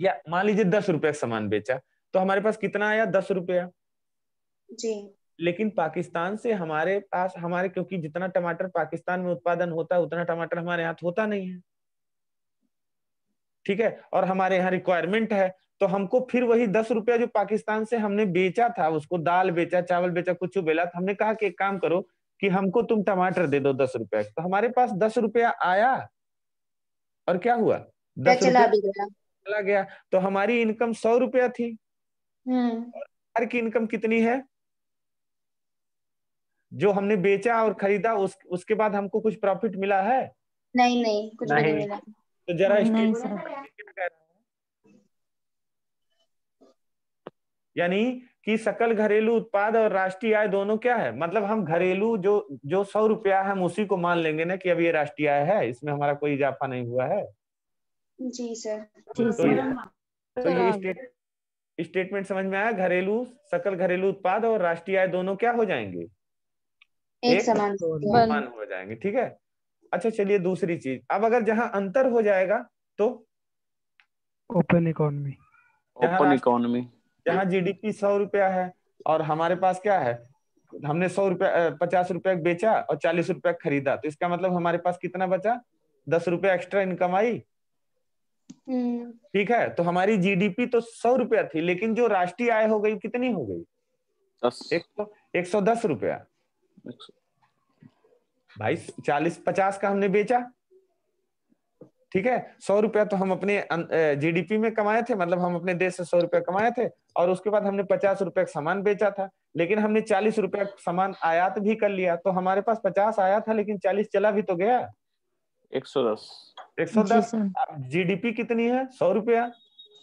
या मान लीजिए दस रुपया सामान बेचा तो हमारे पास कितना आया दस रुपया जी लेकिन पाकिस्तान से हमारे पास हमारे क्योंकि जितना टमाटर पाकिस्तान में उत्पादन होता है उतना टमाटर हमारे यहाँ होता नहीं है ठीक है और हमारे यहाँ रिक्वायरमेंट है तो हमको फिर वही दस रुपया जो पाकिस्तान से हमने बेचा था उसको दाल बेचा चावल बेचा कुछ बेला तो हमने कहा कि एक काम करो कि हमको तुम टमाटर दे दो दस रुपया तो हमारे पास दस रुपया आया और क्या हुआ दस चला गया चला गया तो हमारी इनकम सौ रुपया थी हम्म। और की इनकम कितनी है जो हमने बेचा और खरीदा उस उसके बाद हमको कुछ प्रॉफिट मिला है
नहीं नहीं कुछ नहीं, नहीं मिला
तो जरा यानी कि सकल घरेलू उत्पाद और राष्ट्रीय आय दोनों क्या है मतलब हम घरेलू जो जो सौ रुपया है हम उसी को मान लेंगे ना कि अब ये राष्ट्रीय आय है इसमें हमारा कोई इजाफा नहीं हुआ है
जी सर तो, तो
ये स्टेटमेंट समझ में आया घरेलू सकल घरेलू उत्पाद और राष्ट्रीय आय दोनों क्या हो जाएंगे एक समान तो समान हो जाएंगे ठीक है अच्छा चलिए दूसरी चीज अब अगर जहां अंतर हो जाएगा तो
ओपन इकोनॉमी
ओपन इकोनॉमी जहां जीडीपी सौ रुपया है और हमारे पास क्या है हमने सौ रुपया पचास रुपया बेचा और चालीस रुपया खरीदा तो इसका मतलब हमारे पास कितना बचा दस रुपया एक्स्ट्रा इनकम आई हम्म। ठीक है तो हमारी जीडीपी तो सौ रुपया थी लेकिन जो राष्ट्रीय आय हो गई कितनी हो गई एक सौ एक सौ दस रुपया भाई चालीस पचास का हमने बेचा ठीक है सौ रुपया तो हम अपने जीडीपी अं, में कमाए थे मतलब हम अपने देश से सौ रुपया कमाए थे और उसके बाद हमने पचास रुपया का सामान बेचा था लेकिन हमने चालीस रुपया का सामान आयात भी कर लिया तो हमारे पास पचास आया था लेकिन चालीस चला भी तो गया एक सौ दस एक सौ दस जीडीपी कितनी है सौ रुपया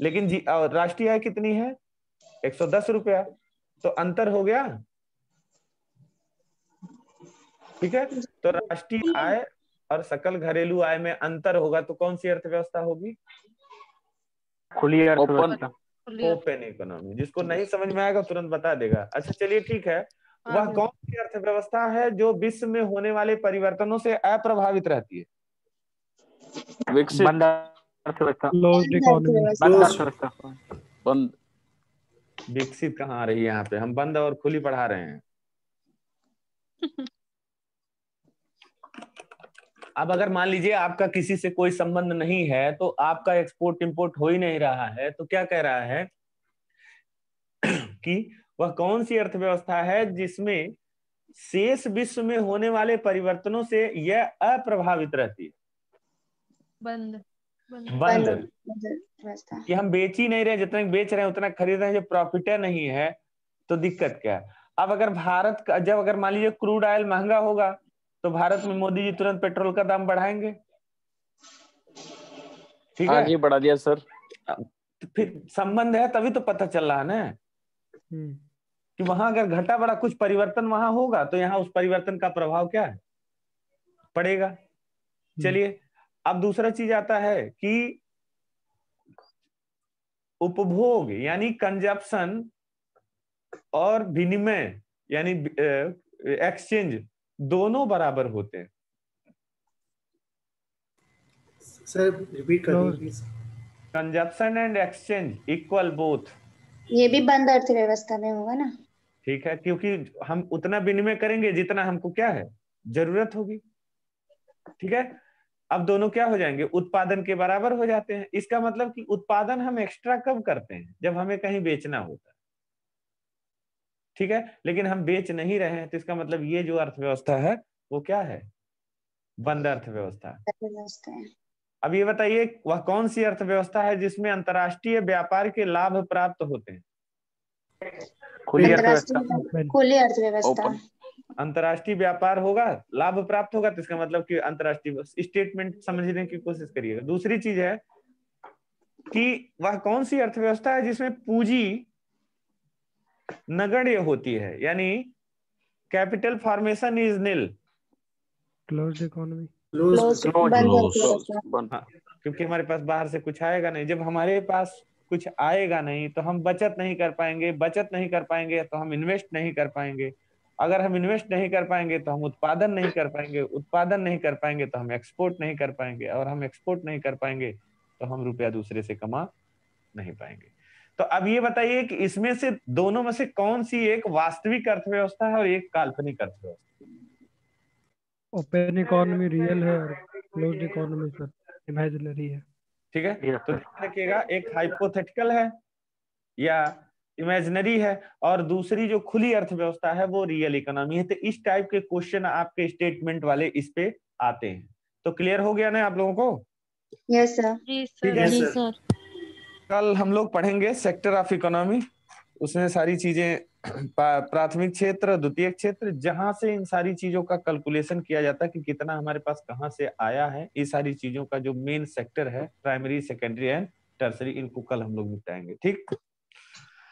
लेकिन राष्ट्रीय आय कितनी है एक सौ दस रुपया तो अंतर हो गया ठीक है तो राष्ट्रीय आय और सकल घरेलू आय में अंतर होगा तो कौन सी अर्थव्यवस्था होगी खुली ओपन इकोनॉमी जिसको नहीं समझ में आएगा तुरंत बता देगा अच्छा चलिए ठीक है हाँ, वह हाँ। कौन सी अर्थव्यवस्था है जो विश्व में होने वाले परिवर्तनों से अप्रभावित रहती है विकसित कहाँ आ रही है यहाँ पे हम बंद और खुली पढ़ा रहे हैं अब अगर मान लीजिए आपका किसी से कोई संबंध नहीं है तो आपका एक्सपोर्ट इम्पोर्ट हो ही नहीं रहा है तो क्या कह रहा है कि वह कौन सी अर्थव्यवस्था है जिसमें शेष विश्व में होने वाले परिवर्तनों से यह अप्रभावित रहती है
बंद बंद,
कि हम बेच ही नहीं रहे जितना बेच रहे हैं उतना खरीद रहे हैं जो प्रॉफिट नहीं है तो दिक्कत क्या है अब अगर भारत का जब अगर मान लीजिए क्रूड ऑयल महंगा होगा तो भारत में मोदी जी तुरंत पेट्रोल का दाम बढ़ाएंगे ठीक हाँ है जी बढ़ा दिया सर तो फिर संबंध है तभी तो पता चल रहा है ना हम्म। कि वहां अगर घटा बड़ा कुछ परिवर्तन वहां होगा तो यहाँ उस परिवर्तन का प्रभाव क्या है पड़ेगा हम्म। चलिए अब दूसरा चीज आता है कि उपभोग यानी कंजप्शन और विनिमय यानी एक्सचेंज दोनों बराबर होते हैं सर रिपीट कर consumption and exchange equal both
ये भी बंद अर्थव्यवस्था में होगा
ना ठीक है क्योंकि हम उतना विनिमय करेंगे जितना हमको क्या है जरूरत होगी ठीक है अब दोनों क्या हो जाएंगे उत्पादन के बराबर हो जाते हैं इसका मतलब कि उत्पादन हम एक्स्ट्रा कब करते हैं जब हमें कहीं बेचना होता है ठीक है लेकिन हम बेच नहीं रहे हैं तो इसका मतलब ये जो अर्थव्यवस्था है वो क्या है बंद अर्थव्यवस्था अब ये बताइए वह कौन सी अर्थव्यवस्था है जिसमें अंतरराष्ट्रीय व्यापार के लाभ प्राप्त होते हैं खुली
अर्थव्यवस्था
अंतरराष्ट्रीय व्यापार होगा लाभ प्राप्त होगा तो इसका मतलब कि अंतर्राष्ट्रीय स्टेटमेंट समझने की कोशिश करिएगा दूसरी चीज है कि वह कौन सी अर्थव्यवस्था है जिसमें पूंजी नगण्य होती है यानी capital formation is nil
close economy
क्योंकि हमारे पास बाहर से कुछ आएगा नहीं जब हमारे पास कुछ आएगा नहीं तो हम बचत नहीं कर पाएंगे बचत नहीं कर पाएंगे तो हम इन्वेस्ट नहीं कर पाएंगे अगर हम इन्वेस्ट नहीं कर पाएंगे तो हम उत्पादन नहीं कर पाएंगे उत्पादन नहीं कर पाएंगे तो हम एक्सपोर्ट नहीं कर पाएंगे और हम एक्सपोर्ट नहीं कर पाएंगे तो हम रुपया दूसरे से कमा नहीं पाएंगे तो अब ये बताइए कि इसमें से दोनों में से कौन सी एक वास्तविक अर्थव्यवस्था है और एक काल्पनिक अर्थव्यवस्था
ओपन इकोनॉमी रियल है और क्लोज्ड इकोनॉमी सर इमेजिनरी है
ठीक है तो रखिएगा एक हाइपोथेटिकल है या इमेजिनरी है और दूसरी जो खुली अर्थव्यवस्था है वो रियल इकोनॉमी है तो इस टाइप के क्वेश्चन आपके स्टेटमेंट वाले इस पे आते हैं तो क्लियर हो गया ना आप लोगों को
यस सर सर जी सर
कल हम लोग पढ़ेंगे सेक्टर ऑफ इकोनॉमी उसमें सारी चीजें प्राथमिक क्षेत्र द्वितीय क्षेत्र जहां से इन सारी चीजों का कैलकुलेशन किया जाता है कि कितना हमारे पास कहाँ से आया है ये सारी चीजों का जो मेन सेक्टर है प्राइमरी सेकेंडरी एंड टर्सरी इनको कल हम लोग निपटाएंगे ठीक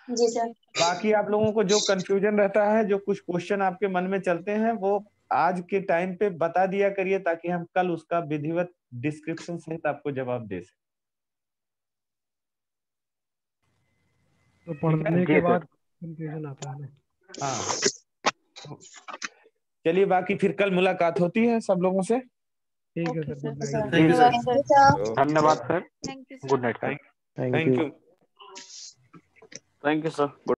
जी सर बाकी आप लोगों को जो कंफ्यूजन रहता है जो कुछ क्वेश्चन आपके मन में चलते हैं वो आज के टाइम पे बता दिया करिए ताकि हम कल उसका विधिवत डिस्क्रिप्शन सहित आपको जवाब दे सकें तो पढ़ने के तो- बाद
कंफ्यूजन आता
है हाँ चलिए बाकी फिर कल मुलाकात होती है सब लोगों से ठीक है सर धन्यवाद sir good night thank you thank you sir